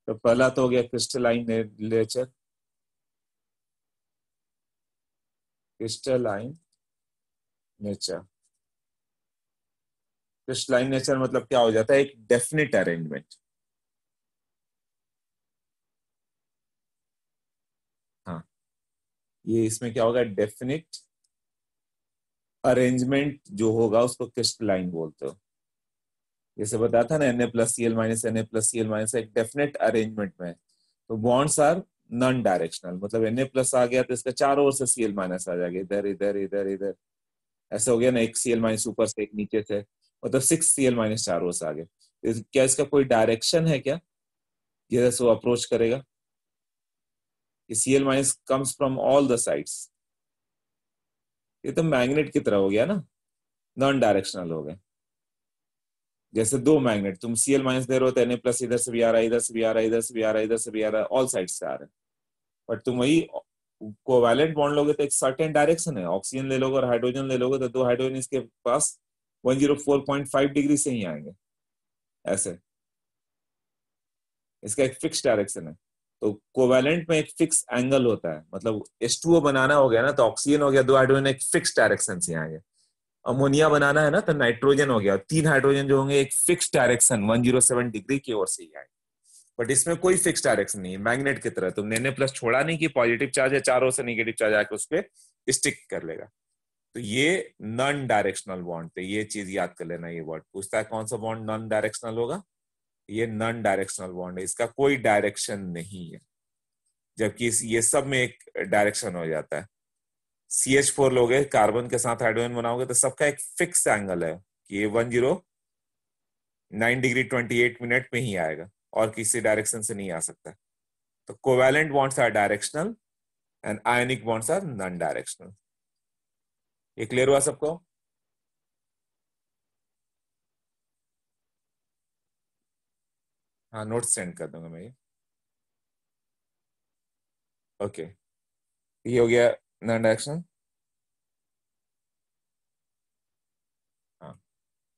तो पहला तो हो गया crystalline nature crystalline nature crystalline nature मतलब क्या हो जाता है एक डेफिनेट अरेंजमेंट हाँ ये इसमें क्या होगा डेफिनेट अरेंजमेंट जो होगा उसको क्रिस्ट लाइन बोलते हो जैसे बताया था ना N A plus C L minus N A plus C L minus एक डेफिनेट अरेंजमेंट में तो बॉन्ड्स आर नॉन डायरेक्शनल मतलब एन ए प्लस आ गया तो इसका चारों ओर से सी एल माइनस आ जाएगा इधर इधर इधर इधर ऐसा हो गया ना एक सी एल माइनस ऊपर से एक नीचे से मतलब सिक्स सी एल माइनस चार ओर से आ गया क्या इसका कोई डायरेक्शन है क्या जैसे वो अप्रोच करेगा कि C L minus comes from all the sides ये तो मैग्नेट की तरह हो गया ना नॉन डायरेक्शनल हो गए जैसे दो मैग्नेट तुम सी एल माइनस दे रहे हो तो एन ए प्लस इधर से भी आ रहा है इधर से भी आ रहा है इधर से भी आ रहा है इधर से भी आ रहा है ऑल साइड से आ रहा है बट तुम वही कोवैलेंट बॉन्ड लोगे तो एक सर्टेन डायरेक्शन है ऑक्सीजन ले लोगे और हाइड्रोजन ले लोगे तो दो हाइड्रोजन इसके पास 104.5 डिग्री से ही आएंगे ऐसे इसका एक फिक्स डायरेक्शन है तो कोवेलेंट में एक फिक्स एंगल होता है मतलब एस टू बनाना हो गया ना तो ऑक्सीजन हो गया दो हाइड्रोजन एक फिक्स डायरेक्शन से आएंगे अमोनिया बनाना है ना तो नाइट्रोजन हो गया तीन हाइड्रोजन जो होंगे एक फिक्स डायरेक्शन सेवन डिग्री की ओर से ही आएंगे बट इसमें कोई फिक्स डायरेक्शन नहीं है मैग्नेट की तरह तुमने तो प्लस छोड़ा नहीं कि पॉजिटिव चार्ज है चारों से निगेटिव चार्ज आके उस पर स्टिक कर लेगा तो ये नॉन डायरेक्शनल बॉन्ड तो ये चीज याद कर लेना ये वर्ड पूछता है कौन सा बॉन्ड नॉन डायरेक्शनल होगा ये नॉन डायरेक्शनल बॉन्ड है इसका कोई डायरेक्शन नहीं है जबकि ये सब में एक डायरेक्शन हो जाता है सी एच फोर लोगे कार्बन के साथ हाइड्रोजन बनाओगे तो सबका एक फिक्स एंगल है कि ये one zero nine degree twenty eight minute में ही आएगा और किसी डायरेक्शन से नहीं आ सकता तो covalent bonds are directional and ionic bonds are non directional ये क्लियर हुआ सबको हाँ नोट सेंड कर दूंगा मैं ये ओके ये हो गया नॉन डायरेक्शन हाँ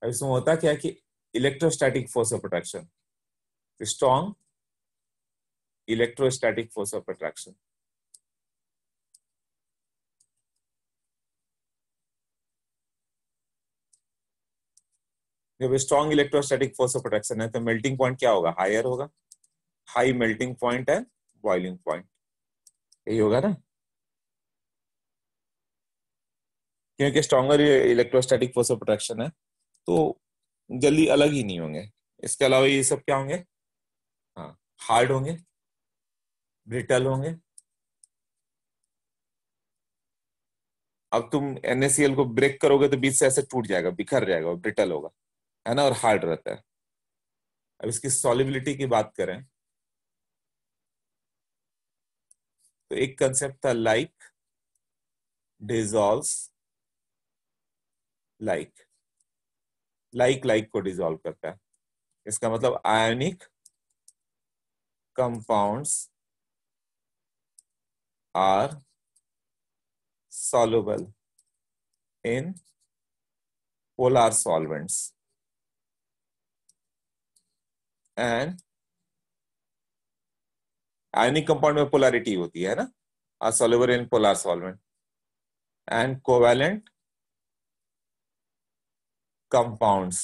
इसमें होता क्या कि electrostatic force of attraction strong electrostatic force of attraction जब strong electrostatic force of attraction है तो मेल्टिंग पॉइंट क्या होगा हायर होगा हाई मेल्टिंग पॉइंट है बॉइलिंग पॉइंट यही होगा ना क्योंकि stronger electrostatic force of attraction है तो जल्दी अलग ही नहीं होंगे इसके अलावा ये सब क्या होंगे हाँ हार्ड होंगे ब्रिटल होंगे अब तुम एनएससीएल को ब्रेक करोगे तो बीच से ऐसे टूट जाएगा बिखर जाएगा ब्रिटल होगा है ना और हार्ड रहता है अब इसकी सॉलिबिलिटी की बात करें तो एक कंसेप्ट था like dissolve like like like को डिजॉल्व करता है इसका मतलब ionic compounds are soluble in polar solvents and ionic compound में पोलैरिटी होती है ना are soluble in polar solvent and covalent compounds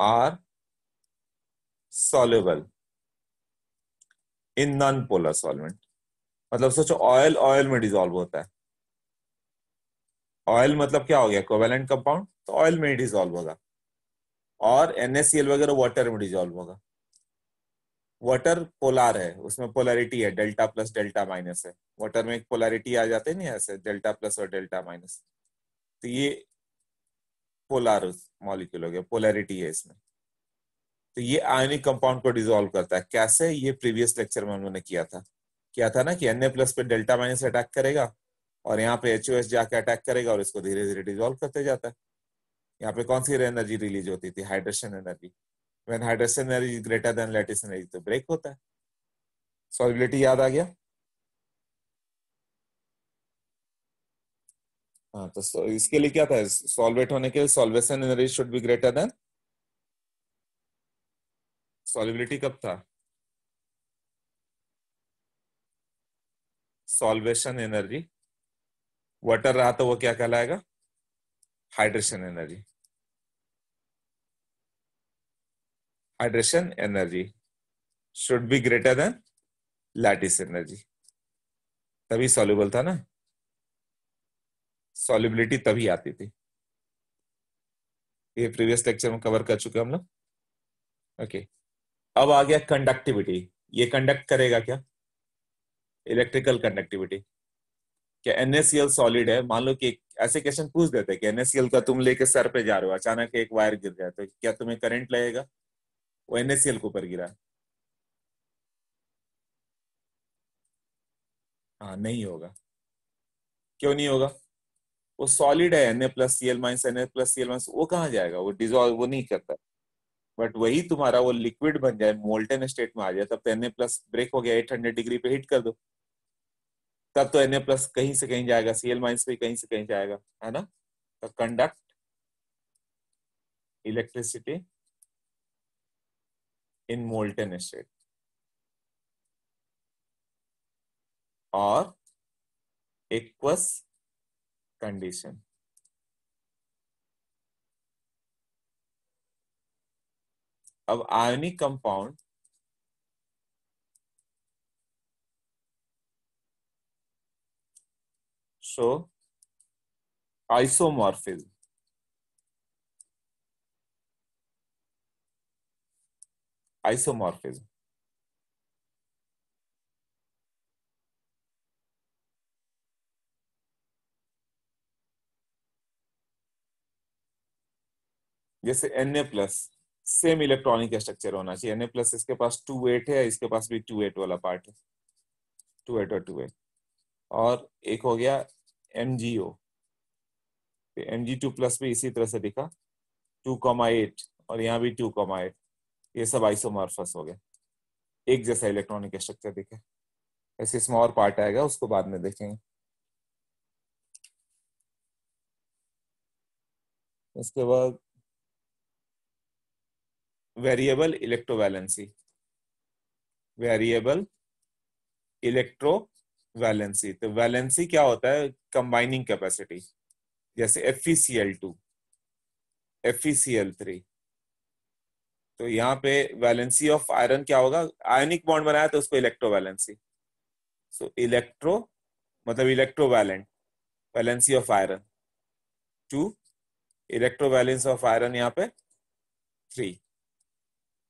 are soluble in non polar solvent मतलब सोचो ऑयल ऑयल में डिजोल्व होता है ऑयल मतलब क्या हो गया कोवेलेंट कंपाउंड तो ऑयल में ही डिजोल्व होगा और एनएससीएल वगैरह वाटर में डिजोल्व होगा वाटर पोलार है उसमें पोलैरिटी है डेल्टा प्लस डेल्टा माइनस है वाटर में एक पोलैरिटी आ जाते नहीं ऐसे डेल्टा प्लस और डेल्टा माइनस तो ये पोलार मॉलिक्यूल हो गया पोलैरिटी है इसमें तो ये आयोनिक कंपाउंड को डिजोल्व करता है कैसे ये प्रीवियस लेक्चर में उन्होंने किया था किया था ना कि एन ए प्लस पे डेल्टा माइनस अटैक करेगा और यहाँ पे एच जाके अटैक करेगा और इसको धीरे धीरे डिजोल्व करते जाता है यहाँ पे कौन सी एनर्जी रिलीज होती थी hydration energy when hydration energy greater than lattice energy तो ब्रेक होता है सॉलिबिलिटी याद आ गया हाँ तो इसके लिए क्या था सॉल्वेट होने के लिए solvation energy should be greater than solubility कब था सॉल्वेशन एनर्जी वाटर रहा तो वो क्या कहलाएगा hydration energy hydration energy should be greater than lattice energy तभी सॉल्यूबल था ना सॉल्युबिलिटी तभी आती थी ये प्रीवियस लेक्चर में कवर कर चुके हम लोग ओके अब आ गया कंडक्टिविटी ये कंडक्ट करेगा क्या इलेक्ट्रिकल कंडक्टिविटी क्या एनएससीएल सॉलिड है मान लो कि ऐसे क्वेश्चन पूछ देते हैं कि एनएससीएल का तुम लेके सर पे जा रहे हो अचानक एक वायर गिर जाए तो क्या तुम्हें करंट लगेगा वो एनएससीएल के ऊपर गिरा हाँ नहीं होगा क्यों नहीं होगा वो सॉलिड है N A plus C L minus N A plus C L minus वो कहाँ जाएगा वो डिजोल्व वो नहीं करता बट वही तुम्हारा वो लिक्विड बन जाए मोल्टेन स्टेट में आ जाए तब तो एन ए प्लस ब्रेक हो गया एट हंड्रेड डिग्री पे हिट कर दो तब तो एन ए प्लस कहीं से कहीं जाएगा सीएल माइनस भी कहीं से कहीं जाएगा है ना तो conduct electricity in molten state और एक्वस कंडीशन अब ionic compound show isomorphism. Isomorphism. जैसे Na plus same electronic structure होना चाहिए Na प्लस इसके पास टू एट है इसके पास भी टू एट वाला पार्ट है टू एट और टू एट और एक हो गया M G O M G two plus पे इसी तरह से लिखा टू कॉमा एट और यहाँ भी टू कॉमा एट ये सब आइसोमॉर्फस हो गया एक जैसा इलेक्ट्रॉनिक स्ट्रक्चर दिखे ऐसे इसमें और पार्ट आएगा उसको बाद में देखेंगे इसके बाद variable electrovalency variable electrovalency तो वैलेंसी क्या होता है कंबाइनिंग कैपेसिटी जैसे F E C L two F E C L three तो यहाँ पे वैलेंसी ऑफ आयरन क्या होगा आयनिक बॉन्ड बनाया तो उसको इलेक्ट्रो वैलेंसी सो इलेक्ट्रो मतलब electrovalent valency of iron two electrovalence of iron यहाँ पे थ्री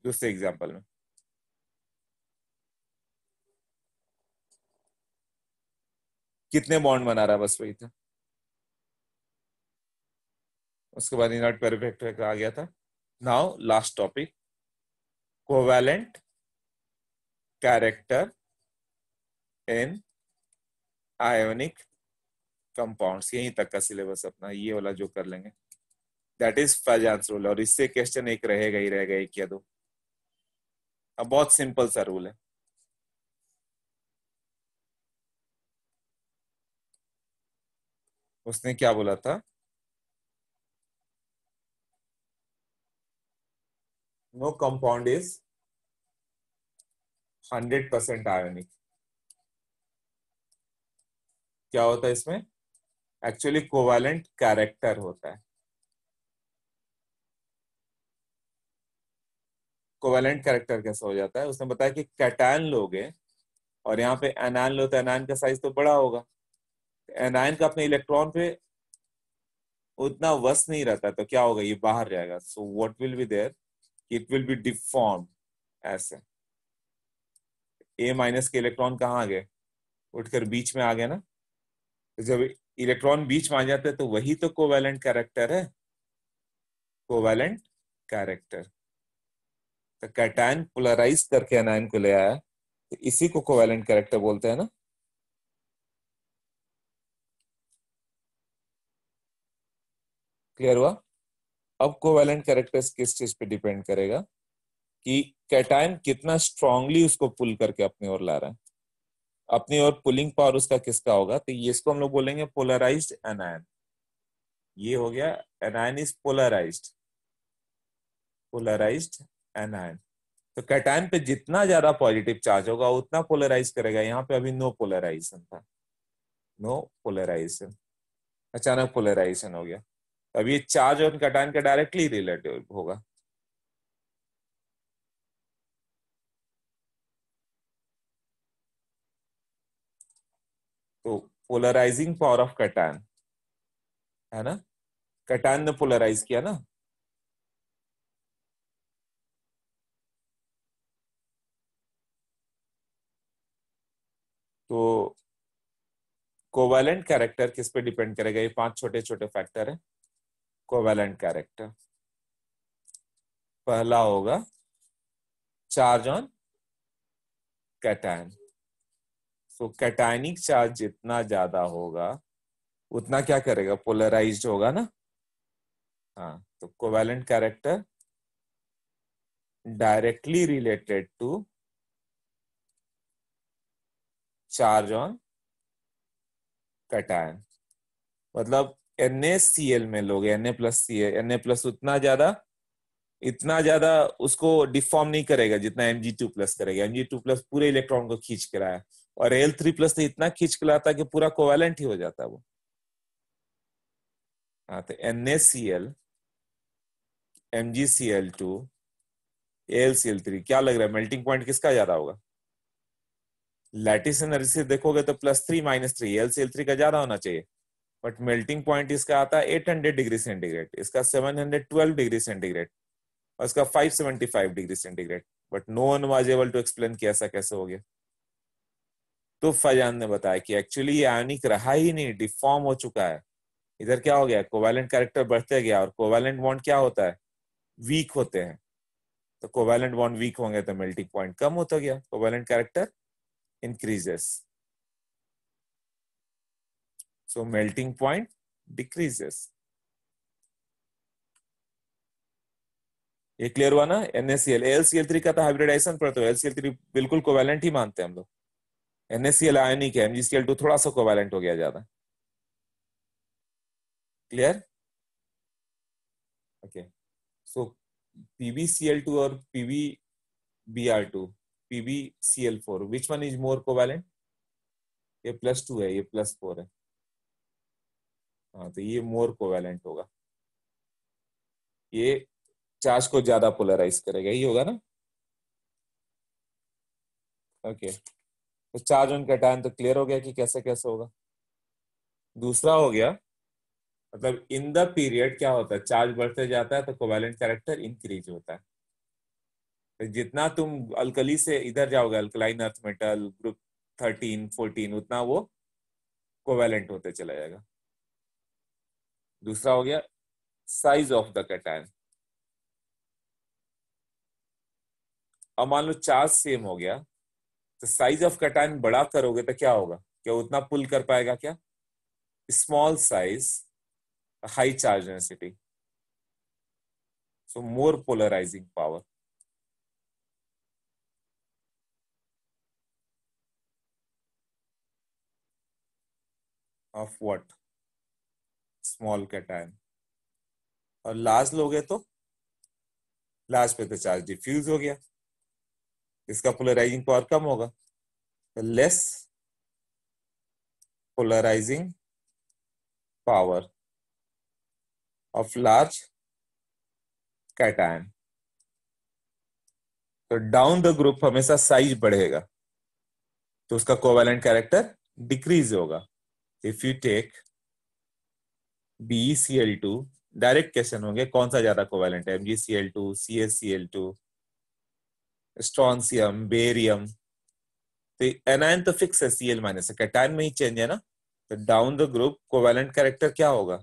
दूसरे एग्जाम्पल में कितने बॉन्ड बना रहा है बस वही था उसके बाद पेरिफेक्टर परफेक्ट आ गया था now last topic covalent character in ionic compounds यहीं तक का सिलेबस अपना ये वाला जो कर लेंगे दैट इज फैजांस रूल और इससे क्वेश्चन एक रहेगा ही रहेगा एक या दो अब बहुत सिंपल सा रूल है उसने क्या बोला था no compound is hundred percent ionic क्या होता है इसमें एक्चुअली कोवैलेंट कैरेक्टर होता है कोवैलेंट कैरेक्टर कैसा हो जाता है उसने बताया कि कैटान लोगे और यहाँ पे एनान लो तो एनान का साइज तो बड़ा होगा एनायन का अपने इलेक्ट्रॉन पे उतना वस नहीं रहता तो क्या होगा ये बाहर जाएगा so what will be there it will be deform ऐसे ए माइनस के इलेक्ट्रॉन कहाँ आ गए उठकर बीच में आ गए ना जब इलेक्ट्रॉन बीच में आ जाते हैं तो वही तो कोवैलेंट कैरेक्टर है कोवैलेंट कैरेक्टर तो कैटाइन पोलराइज करके एनायन को ले आया तो इसी को कोवैलेंट कैरेक्टर बोलते हैं ना क्लियर हुआ अब कोवेलेंट कैरेक्टर्स किस चीज पे डिपेंड करेगा कि कैटाइन कितना स्ट्रांगली उसको पुल करके अपनी ओर ला रहा है अपनी ओर पुलिंग पावर उसका किसका होगा तो ये इसको हम लोग बोलेंगे पोलराइज एनायन ये हो गया anion is polarize polarize anion तो कैटाइन पे जितना ज्यादा पॉजिटिव चार्ज होगा उतना पोलराइज करेगा यहाँ पे अभी नो पोलराइजेशन था नो पोलराइजेशन अचानक पोलराइजेशन हो गया अब ये चार्ज और कटान का डायरेक्टली रिलेटिव होगा तो पोलराइजिंग पावर ऑफ कटान है ना कटान ने पोलराइज किया ना तो कोवेलेंट कैरेक्टर किस पे डिपेंड करेगा ये पांच छोटे छोटे फैक्टर हैं कोवेलेंट कैरेक्टर पहला होगा चार्ज ऑन कैटाइन सो तो कैटाइनिक चार्ज जितना ज्यादा होगा उतना क्या करेगा पोलराइज होगा ना हाँ तो covalent character directly related to charge on cation मतलब एन ए सी एल में लोगे N A plus C N A plus उतना ज्यादा इतना ज्यादा उसको डिफॉर्म नहीं करेगा जितना एम जी टू प्लस करेगा एम जी टू प्लस पूरे इलेक्ट्रॉन को खींच के लाया और एल थ्री प्लस तो इतना खींच के लाता कि पूरा कोवेलेंट ही हो जाता वो हाँ तो N A C L M G C L two L C L three क्या लग रहा है मेल्टिंग पॉइंट किसका ज्यादा होगा लैटिस एनर्जी से देखोगे तो plus three minus three L C L three का ज्यादा होना चाहिए बट मेल्टिंग पॉइंट इसका आता है एट हंड्रेड डिग्री सेंटीग्रेड इसका ट्वेल्व डिग्री सेंटीग्रेड और इसका five degree centigrade but no one was able to explain कि ऐसा कैसे हो गया तो फैजान ने बताया कि एक्चुअली ये आयनिक रहा ही नहीं डिफॉर्म हो चुका है इधर क्या हो गया कोवैलेंट कैरेक्टर बढ़ते गया और कोवैलेंट बॉन्ड क्या होता है वीक होते हैं तो कोवैलेंट बॉन्ड वीक होंगे तो मेल्टिंग पॉइंट कम होता गया covalent character increases So melting point decreases. ये क्लियर हुआ ना NaCl AlCl3 का था हाइब्रिडाइजेशन पर तो एलसीएल बिल्कुल कोवैलेंट ही मानते हैं हम लोग एनएससीएल आयनिक है एमजीसीएल थोड़ा सा कोवैलेंट हो गया ज्यादा clear okay so PbCl two और PbBr two PbCl four which one is more covalent ये प्लस टू है ये प्लस फोर है हाँ तो ये मोर कोवेलेंट होगा ये चार्ज को ज्यादा पोलराइज करेगा यही होगा ना ओके तो चार्ज ऑन कटायन तो क्लियर हो गया कि कैसे कैसे होगा दूसरा हो गया मतलब इन द पीरियड क्या होता है चार्ज बढ़ते जाता है तो कोवेलेंट कैरेक्टर इंक्रीज होता है तो जितना तुम अल्कली से इधर जाओगे alkaline earth metal group thirteen fourteen उतना वो कोवेलेंट होते चला जाएगा दूसरा हो गया साइज ऑफ द कैटायन अब मान लो चार्ज सेम हो गया तो साइज ऑफ कैटायन बड़ा करोगे तो क्या होगा क्या उतना पुल कर पाएगा क्या small size high charge density so more polarizing power of what small cation और लार्ज लोगे तो लार्ज पे तो चार्ज डिफ्यूज हो गया इसका पोलराइजिंग पावर कम होगा तो less polarizing power of large cation तो डाउन द ग्रुप हमेशा साइज बढ़ेगा तो उसका कोवेलेंट कैरेक्टर डिक्रीज होगा if you take BeCl2 two direct question होंगे कौन सा ज्यादा कोवेलेंट है MgCl2 two C S C L two strontium barium तो एनायन तो फिक्स है सी एल माइनस कैटायन में ही चेंज है ना तो down the group covalent character क्या होगा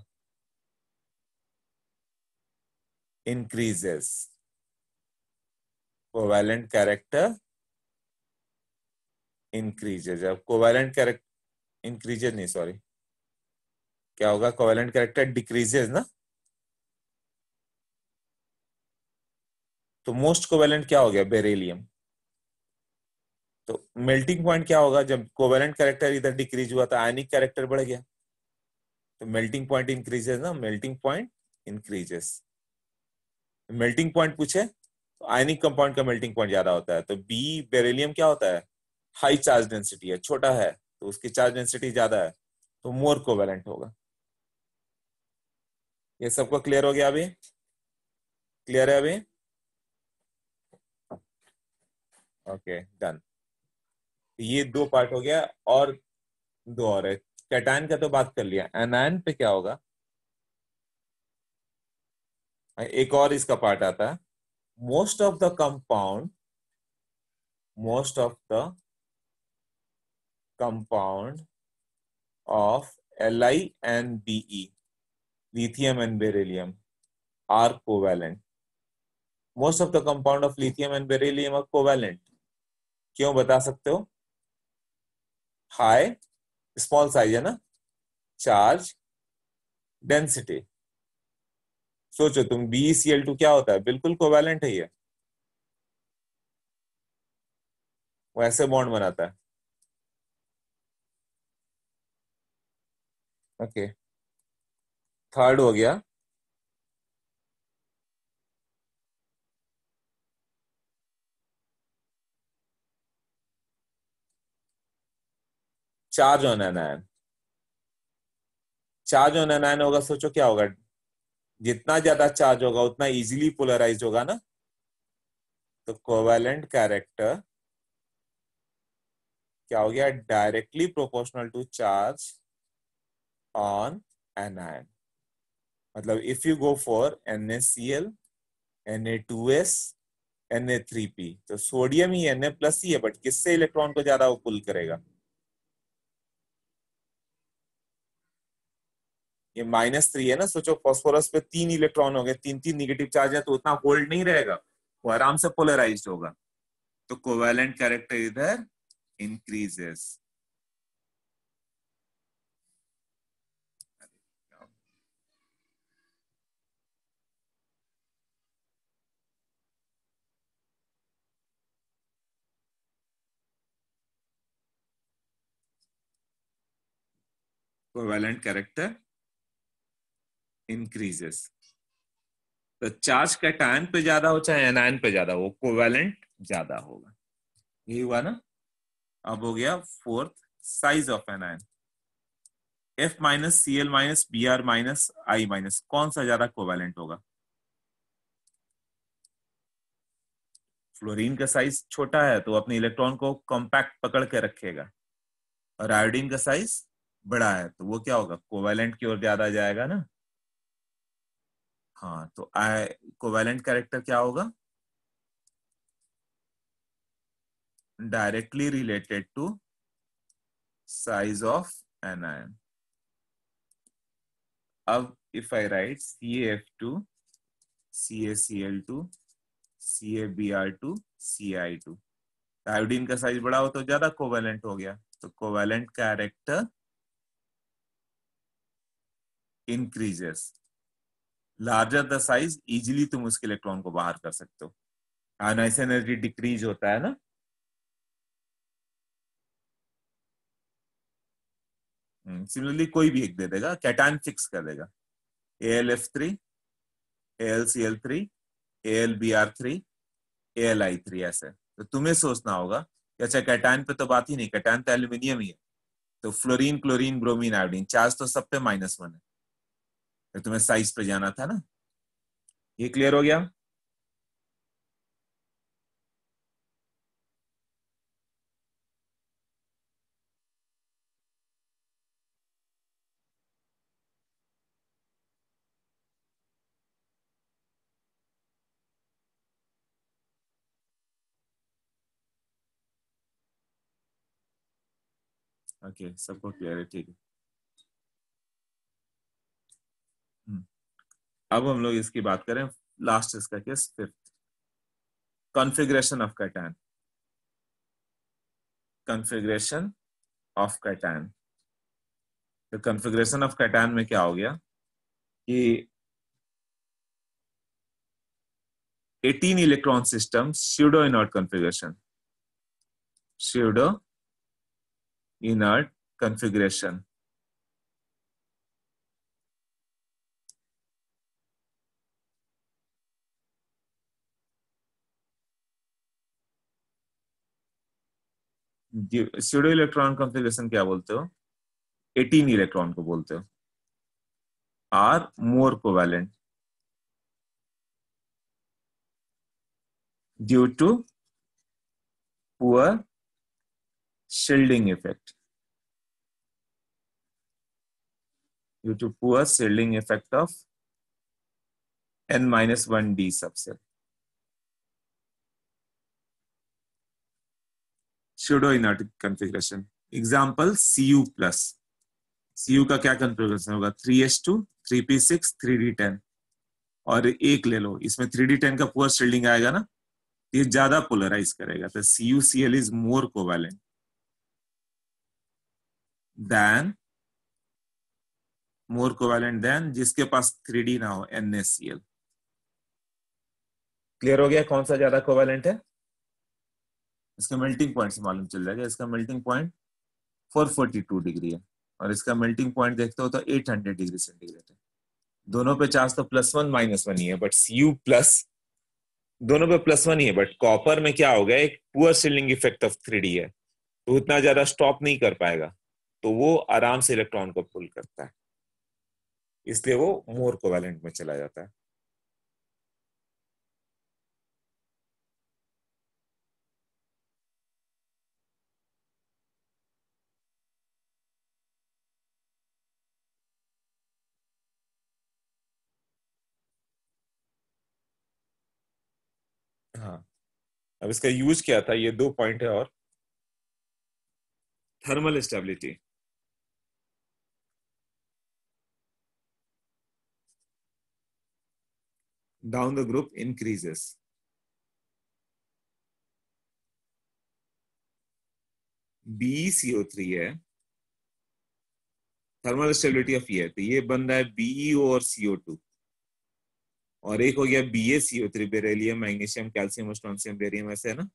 इंक्रीजेस कोवेलेंट कैरेक्टर इंक्रीजेज अब कोवेलेंट कैरेक्टर इंक्रीजेज नहीं सॉरी क्या होगा कोवेलेंट कैरेक्टर डिक्रीजेज ना तो मोस्ट कोवेलेंट क्या हो गया बेरेलियम तो मेल्टिंग पॉइंट क्या होगा जब कोवेलेंट कैरेक्टर इधर डिक्रीज हुआ तो आयनिक कैरेक्टर बढ़ गया तो मेल्टिंग पॉइंट इंक्रीजेस ना melting point increases melting point पूछे तो आयनिक कंपाउंड का मेल्टिंग पॉइंट ज्यादा होता है तो बी बेरेलियम क्या होता है हाई चार्ज डेंसिटी है छोटा है तो उसकी चार्ज डेंसिटी ज्यादा है तो मोर कोवेलेंट होगा ये सबको क्लियर हो गया अभी क्लियर है अभी ओके डन ये दो पार्ट हो गया और दो और है कैटाइन का तो बात कर लिया एनायन पे क्या होगा एक और इसका पार्ट आता है most of the compound most of the compound of L I N BE lithium and beryllium are covalent most of the compound of lithium and beryllium are covalent क्यों बता सकते हो हाई स्मॉल साइज है ना charge density सोचो तुम BeCl2 क्या होता है बिल्कुल कोवैलेंट है ये वो ऐसे बॉन्ड बनाता है ओके okay. थर्ड हो गया charge on anion charge on anion होगा सोचो क्या होगा जितना ज्यादा चार्ज होगा उतना इजीली पोलराइज होगा ना तो कोवेलेंट कैरेक्टर क्या हो गया directly proportional to charge on anion मतलब if you go for N S C L N A two S N A three P तो सोडियम ही एन ए प्लस ही है बट किससे इलेक्ट्रॉन को ज्यादा वो पुल करेगा ये माइनस थ्री है ना सोचो फॉस्फोरस पे तीन इलेक्ट्रॉन हो गए तीन तीन निगेटिव चार्ज है तो उतना होल्ड नहीं रहेगा वो आराम से पोलराइज होगा तो कोवेलेंट कैरेक्टर इधर इंक्रीजेस covalent character increases. तो चार्ज कैटायन पे ज्यादा हो चाहे एनायन पे ज्यादा हो कोवेलेंट ज्यादा होगा यही हुआ ना अब हो गया fourth size of anion F minus C L minus B R minus I minus कौन सा ज्यादा कोवेलेंट होगा फ्लोरीन का साइज छोटा है तो अपने इलेक्ट्रॉन को कॉम्पैक्ट पकड़ के रखेगा और आयोडीन का साइज बड़ा है तो वो क्या होगा कोवेलेंट की ओर ज्यादा जाएगा ना हाँ तो आई कोवेलेंट कैरेक्टर क्या होगा directly related to size of anion अब if I write C F two C A C L two C A B R two C I two iodine का साइज बड़ा हो तो ज्यादा कोवेलेंट हो गया तो covalent character increases. Larger the size, easily तुम उसके इलेक्ट्रॉन को बाहर कर सकते हो आयनाइज एनर्जी डिक्रीज होता है ना सिमिलरली hmm, कोई भी एक दे देगा कैटान फिक्स कर देगा A L F three A L C L three A L B R three A L I three ऐसे तो तुम्हें सोचना होगा कि अच्छा कैटान पे तो बात ही नहीं कैटान तो एल्यूमिनियम ही है तो fluorine chlorine bromine iodine charge तो सब पे माइनस वन है तुम्हें साइज पे जाना था ना ये क्लियर हो गया ओके okay, सबको क्लियर है ठीक है अब हम लोग इसकी बात करें लास्ट इसका case fifth configuration of cation configuration of cation तो कॉन्फ़िगरेशन ऑफ कैटैन में क्या हो गया कि 18 electron system pseudo inert configuration pseudo inert configuration pseudo electron configuration क्या बोलते हो एटीन इलेक्ट्रॉन को बोलते हो are more covalent due to poor shielding effect due to poor shielding effect of n minus one d सबसे pseudoinertic configuration example Cu plus Cu का क्या configuration होगा थ्री 3P6 3D10 और एक ले लो इसमें 3D10 का पुअर शील्डिंग आएगा ना तो ये ज्यादा पोलराइज करेगा तो L is more covalent than more covalent than जिसके पास 3D ना हो एल क्लियर हो गया कौन सा ज्यादा कोवैलेंट है इसका मेल्टिंग पॉइंट से मालूम चल जाएगा इसका मेल्टिंग पॉइंट 442 डिग्री है और इसका मेल्टिंग पॉइंट देखते हो तो 800 डिग्री सेंटीग्रेड है दोनों पे चार्ज तो प्लस वन माइनस वन ही है बट यू प्लस दोनों पे प्लस वन ही है बट कॉपर में क्या हो गया एक poor shielding effect of three है तो उतना ज्यादा स्टॉप नहीं कर पाएगा तो वो आराम से इलेक्ट्रॉन को पुल करता है इसलिए वो मोर कोवेलेंट में चला जाता है अब इसका यूज क्या था ये दो पॉइंट है और thermal stability down the group increases B CO three है थर्मल स्टेबिलिटी ऑफ ये तो ये बन रहा है बीईओ e और सीओ टू और एक हो गया B A CO three beryllium magnesium calcium और बेरियम ऐसे है ना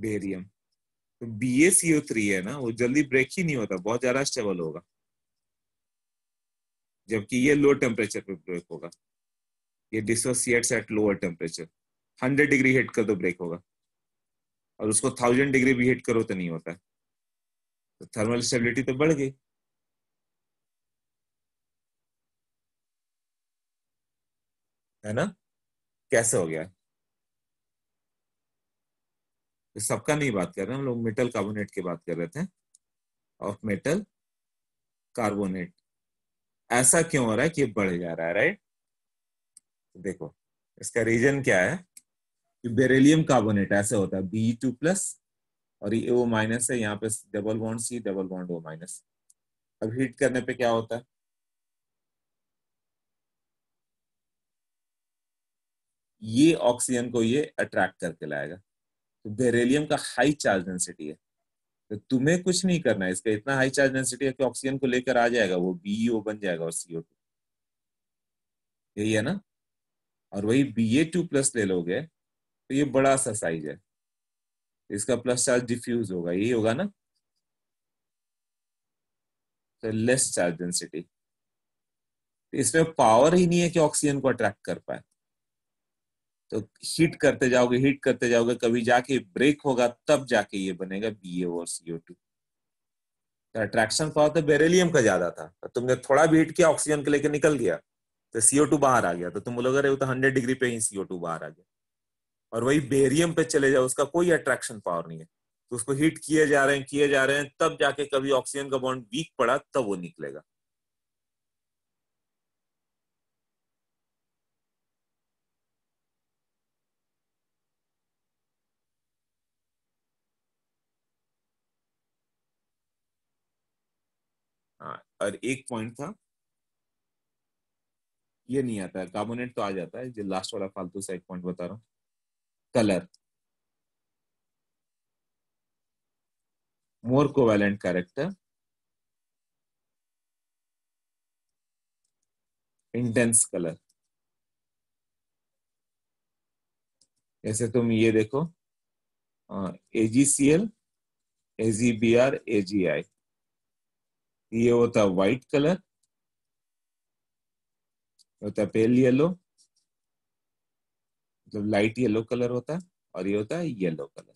बेरियम तो बी ए थ्री है ना वो जल्दी ब्रेक ही नहीं होता बहुत ज्यादा स्टेबल होगा जबकि ये लो टेम्परेचर पे ब्रेक होगा ये dissociates at lower temperature hundred degree hit कर तो ब्रेक होगा और उसको थाउजेंड डिग्री भी हिट करो तो नहीं होता है तो थर्मल स्टेबिलिटी तो बढ़ गई है ना कैसे हो गया तो सबका नहीं बात कर रहे हम लोग मेटल कार्बोनेट की बात कर रहे थे और मेटल कार्बोनेट ऐसा क्यों हो रहा है कि बढ़ जा रहा है राइट देखो इसका रीजन क्या है कि बेरेलियम कार्बोनेट ऐसे होता है बी टू प्लस और ये ओ माइनस है यहाँ पे double bond C double bond O minus अब हीट करने पे क्या होता है ये ऑक्सीजन को ये अट्रैक्ट करके लाएगा तो बेरेलियम का हाई चार्ज डेंसिटी है तो तुम्हें कुछ नहीं करना है इसका इतना हाई चार्ज डेंसिटी है कि ऑक्सीजन को लेकर आ जाएगा वो बीओ e बन जाएगा और सीओ टू यही है ना और वही बी ए टू प्लस ले लोगे तो ये बड़ा सा साइज है इसका प्लस चार्ज डिफ्यूज होगा यही होगा ना तो लेस चार्ज डेंसिटी इसमें पावर ही नहीं है कि ऑक्सीजन को अट्रैक्ट कर पाए तो हीट करते जाओगे हीट करते जाओगे कभी जाके ब्रेक होगा तब जाके ये बनेगा बी ए और सीओ टू तो अट्रैक्शन पावर तो बेरेलियम का ज्यादा था तो तुमने थोड़ा भी हीट किया ऑक्सीजन के लेके निकल गया तो सीओ टू बाहर आ गया तो तुम बोलोगे अरे वो तो हंड्रेड डिग्री पे ही सीओ टू बाहर आ गया और वही बेरियम पे चले जाओ उसका कोई अट्रैक्शन पावर नहीं है तो उसको हीट किए जा रहे हैं किए जा रहे हैं तब जाके कभी ऑक्सीजन का बॉन्ड वीक पड़ा तब वो निकलेगा हाँ, और एक पॉइंट था ये नहीं आता है कार्बोनेट तो आ जाता है जो लास्ट वाला फालतू सा एक पॉइंट बता रहा हूं colour more covalent character intense colour ऐसे तुम ये देखो एजीसीएल एजीबीआर एजीआई ये होता व्हाइट कलर होता है पेल येलो मतलब लाइट येलो कलर होता है और ये होता है येलो कलर